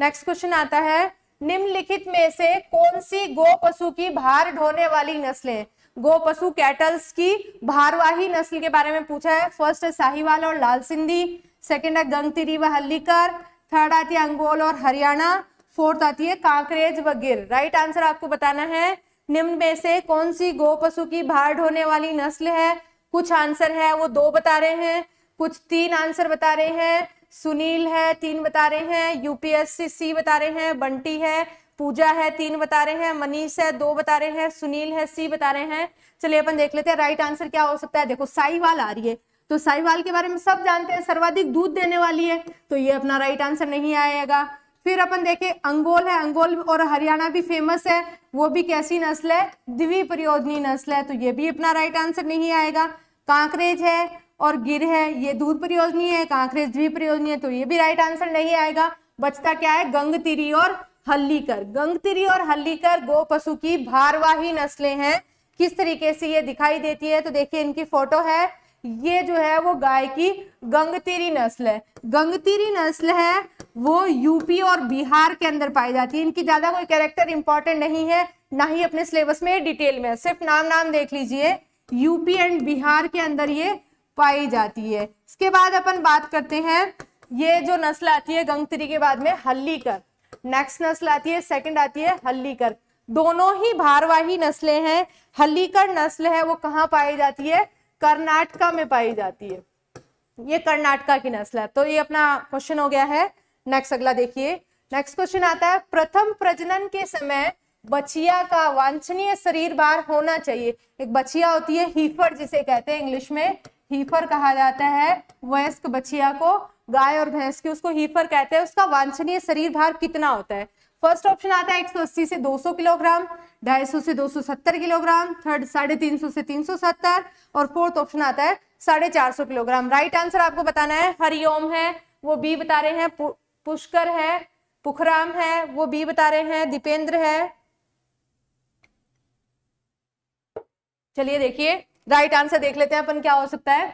नेक्स्ट क्वेश्चन आता है निम्नलिखित में से कौन सी गो पशु की भार ढोने वाली नस्लें गो पशु कैटल्स की भारवाही नस्ल के बारे में पूछा है फर्स्ट है साहिवाल और लाल सिंधी सेकेंड है गंगतिरी व हल्लीकर थर्ड आती है अंगोल और हरियाणा फोर्थ आती है कांकरेज व गिर राइट आंसर आपको बताना है निम्न में से कौन सी गो पशु की भार ढोने वाली नस्ल है कुछ आंसर है वो दो बता रहे हैं कुछ तीन आंसर बता रहे हैं सुनील है तीन बता रहे हैं यूपीएससी सी बता रहे हैं बंटी है पूजा है तीन बता रहे हैं मनीष है दो बता रहे हैं सुनील है सी बता रहे हैं चलिए अपन देख लेते हैं राइट आंसर क्या हो सकता है देखो साई वाल आ रही है तो साहिवाल के बारे में सब जानते हैं सर्वाधिक दूध देने वाली है तो ये अपना राइट आंसर नहीं आएगा फिर अपन देखे अंगोल है अंगोल और हरियाणा भी फेमस है वो भी कैसी नस्ल है द्विपरियोजनी नस्ल है तो ये भी अपना राइट आंसर नहीं आएगा कांकरेज है और गिर है ये दूध परियोजनी है कांकरेज द्विपरियोजनी है तो ये भी राइट आंसर नहीं आएगा बचता क्या है गंगतिरी और हल्लीकर गंगतिरी और हल्लीकर गो पशु की भारवाही नस्लें हैं किस तरीके से ये दिखाई देती है तो देखिए इनकी फोटो है ये जो है वो गाय की गंगतीरी नस्ल है गंगतीरी नस्ल है वो यूपी और बिहार के अंदर पाई जाती है इनकी ज्यादा कोई कैरेक्टर इंपॉर्टेंट नहीं है ना ही अपने सिलेबस में डिटेल में सिर्फ नाम नाम देख लीजिए यूपी एंड बिहार के अंदर ये पाई जाती है इसके बाद अपन बात करते हैं ये जो नस्ल आती है गंगतरी के बाद में हल्लीकर नेक्स्ट नस्ल आती है सेकंड आती है हल्लीकर दोनों ही भारवाही नस्लें हैं हल्लीकर नस्ल है वो कहाँ पाई जाती है कर्नाटका में पाई जाती है ये कर्नाटका की नस्ल है तो ये अपना क्वेश्चन हो गया है नेक्स्ट अगला देखिए नेक्स्ट क्वेश्चन आता है प्रथम प्रजनन के समय बछिया का वांछनीय शरीर भार होना चाहिए एक बछिया होती है हीफर जिसे कहते हैं इंग्लिश में हीफर कहा जाता है वयस्क बछिया को गाय और भैंस की उसको हीफर कहते हैं उसका वांछनीय शरीर भार कितना होता है फर्स्ट ऑप्शन आता है अस्सी से 200 किलोग्राम सौ से 270 किलोग्राम थर्ड साढ़े तीन से 370 और फोर्थ ऑप्शन आता है साढ़े चार सौ किलोग्राम राइट आंसर आपको बताना है हरिओम है वो बी बता रहे हैं पुष्कर है पुखराम है वो बी बता रहे हैं दीपेंद्र है चलिए देखिए राइट आंसर देख लेते हैं अपन क्या हो सकता है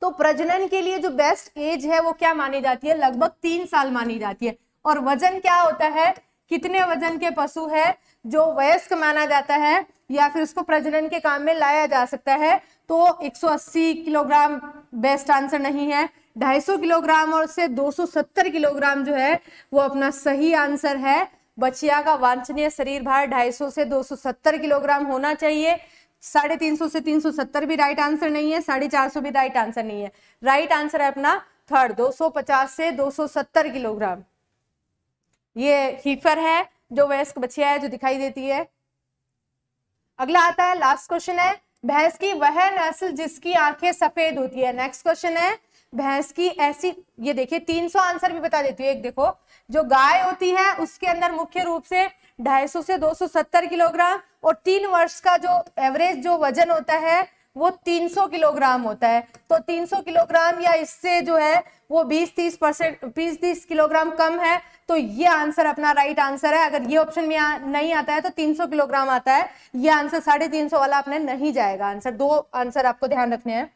तो प्रजनन के लिए जो बेस्ट एज है वो क्या मानी जाती है लगभग तीन साल मानी जाती है और वजन क्या होता है कितने वजन के पशु है जो वयस्क माना जाता है या फिर उसको प्रजनन के काम में लाया जा सकता है तो 180 किलोग्राम बेस्ट आंसर नहीं है 250 किलोग्राम और से 270 किलोग्राम जो है वो अपना सही आंसर है बछिया का वांछनीय शरीर भार 250 से 270 किलोग्राम होना चाहिए साढ़े तीन से 370 भी राइट आंसर नहीं है साढ़े चार भी राइट आंसर नहीं है राइट आंसर है अपना थर्ड 250 से 270 किलोग्राम ये हीफर है जो वयस्क बछिया है जो दिखाई देती है अगला आता है लास्ट क्वेश्चन है भैंस की वह नस्ल जिसकी आंखें सफेद होती है नेक्स्ट क्वेश्चन है भैंस की ऐसी ये देखिए 300 आंसर भी बता देती है एक देखो जो गाय होती है उसके अंदर मुख्य रूप से 250 से 270 किलोग्राम और तीन वर्ष का जो एवरेज जो वजन होता है वो 300 किलोग्राम होता है तो 300 किलोग्राम या इससे जो है वो 20-30 परसेंट बीस तीस किलोग्राम कम है तो ये आंसर अपना राइट आंसर है अगर ये ऑप्शन में आ, नहीं आता है तो 300 किलोग्राम आता है ये आंसर साढ़े तीन सौ वाला अपने नहीं जाएगा आंसर दो आंसर आपको ध्यान रखने हैं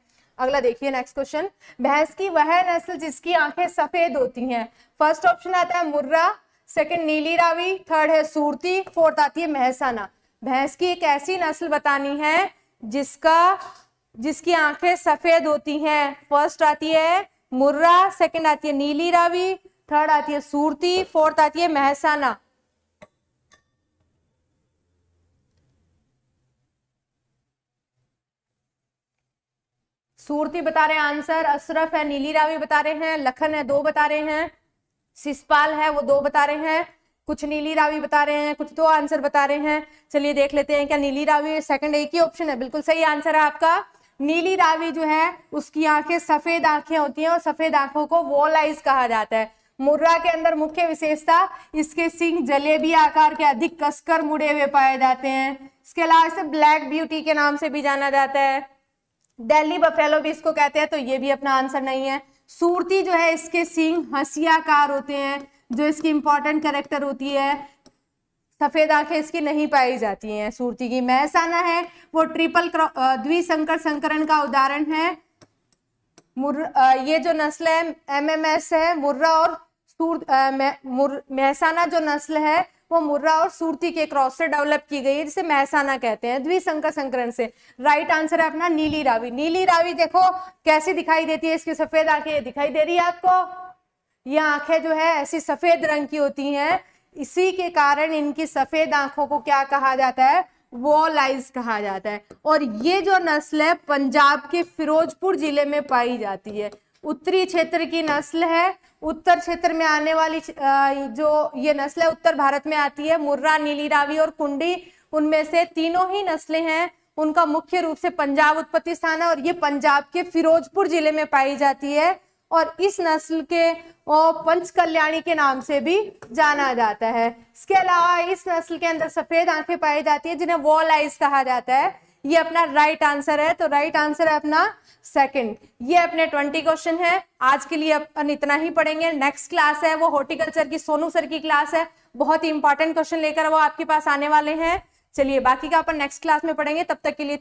अगला देखिए नेक्स्ट क्वेश्चन भैंस की वह नस्ल जिसकी आंखें सफेद होती हैं फर्स्ट ऑप्शन आता है मुर्रा सेकंड नीली रावी थर्ड है सूरती फोर्थ आती है महसाना भैंस की एक ऐसी नस्ल बतानी है जिसका जिसकी आंखें सफेद होती हैं फर्स्ट आती है मुर्रा सेकंड आती है नीली रावी थर्ड आती है सूरती फोर्थ आती है महसाना सूरती बता रहे हैं आंसर अशरफ है नीली रावी बता रहे हैं लखन है दो बता रहे हैं सिस्पाल है वो दो बता रहे हैं कुछ नीली रावी बता रहे हैं कुछ दो तो आंसर बता रहे हैं चलिए देख लेते हैं क्या नीली रावी सेकंड एक ही ऑप्शन है बिल्कुल सही आंसर है आपका नीली रावी जो है उसकी आंखें सफेद आंखें होती हैं और सफेद आंखों को वॉल आइज कहा जाता है मुर्रा के अंदर मुख्य विशेषता इसके सिंह जलेबी आकार के अधिक कसकर मुड़े हुए पाए जाते हैं इसके अलावा इसे ब्लैक ब्यूटी के नाम से भी जाना जाता है दिल्ली बफेलो भी इसको कहते हैं तो ये भी अपना आंसर नहीं है सूरती जो है इसके सिंह आकार होते हैं जो इसकी इंपॉर्टेंट करेक्टर होती है सफ़ेद आंखें इसकी नहीं पाई जाती हैं सूरती की महसाना है वो ट्रिपल द्विशंकर संकरण का उदाहरण है मुर ये जो नस्ल है एम एम एस है मुर्रा और सूर महसाना जो नस्ल है वो मुर्रा और सूरती के क्रॉस से डेवलप की गई है जिसे महसाना कहते हैं द्विशंकर संकरण से राइट आंसर है अपना नीली रावी नीली रावी देखो कैसी दिखाई देती है इसकी सफेद आंखें दिखाई दे रही है आपको ये आंखें जो है ऐसी सफेद रंग की होती हैं इसी के कारण इनकी सफेद आंखों को क्या कहा जाता है वॉल आइज कहा जाता है और ये जो नस्ल है पंजाब के फिरोजपुर जिले में पाई जाती है उत्तरी क्षेत्र की नस्ल है उत्तर क्षेत्र में आने वाली जो ये नस्ल है उत्तर भारत में आती है मुर्रा नीली रावी और कुंडी उनमें से तीनों ही नस्लें हैं उनका मुख्य रूप से पंजाब उत्पत्ति स्थान है और ये पंजाब के फिरोजपुर जिले में पाई जाती है और इस नस्ल के पंच कल्याणी के नाम से भी जाना जाता है इसके अलावा इस नस्ल के अंदर सफेद आंखें पाई जाती है जिन्हें वॉल आइज कहा जाता है ये अपना राइट आंसर है तो राइट आंसर है अपना सेकंड ये अपने ट्वेंटी क्वेश्चन है आज के लिए अपन इतना ही पढ़ेंगे नेक्स्ट क्लास है वो हॉर्टिकल्चर की सोनू सर की क्लास है बहुत ही इंपॉर्टेंट क्वेश्चन लेकर वो आपके पास आने वाले हैं चलिए बाकी का अपन नेक्स्ट क्लास में पढ़ेंगे तब तक के लिए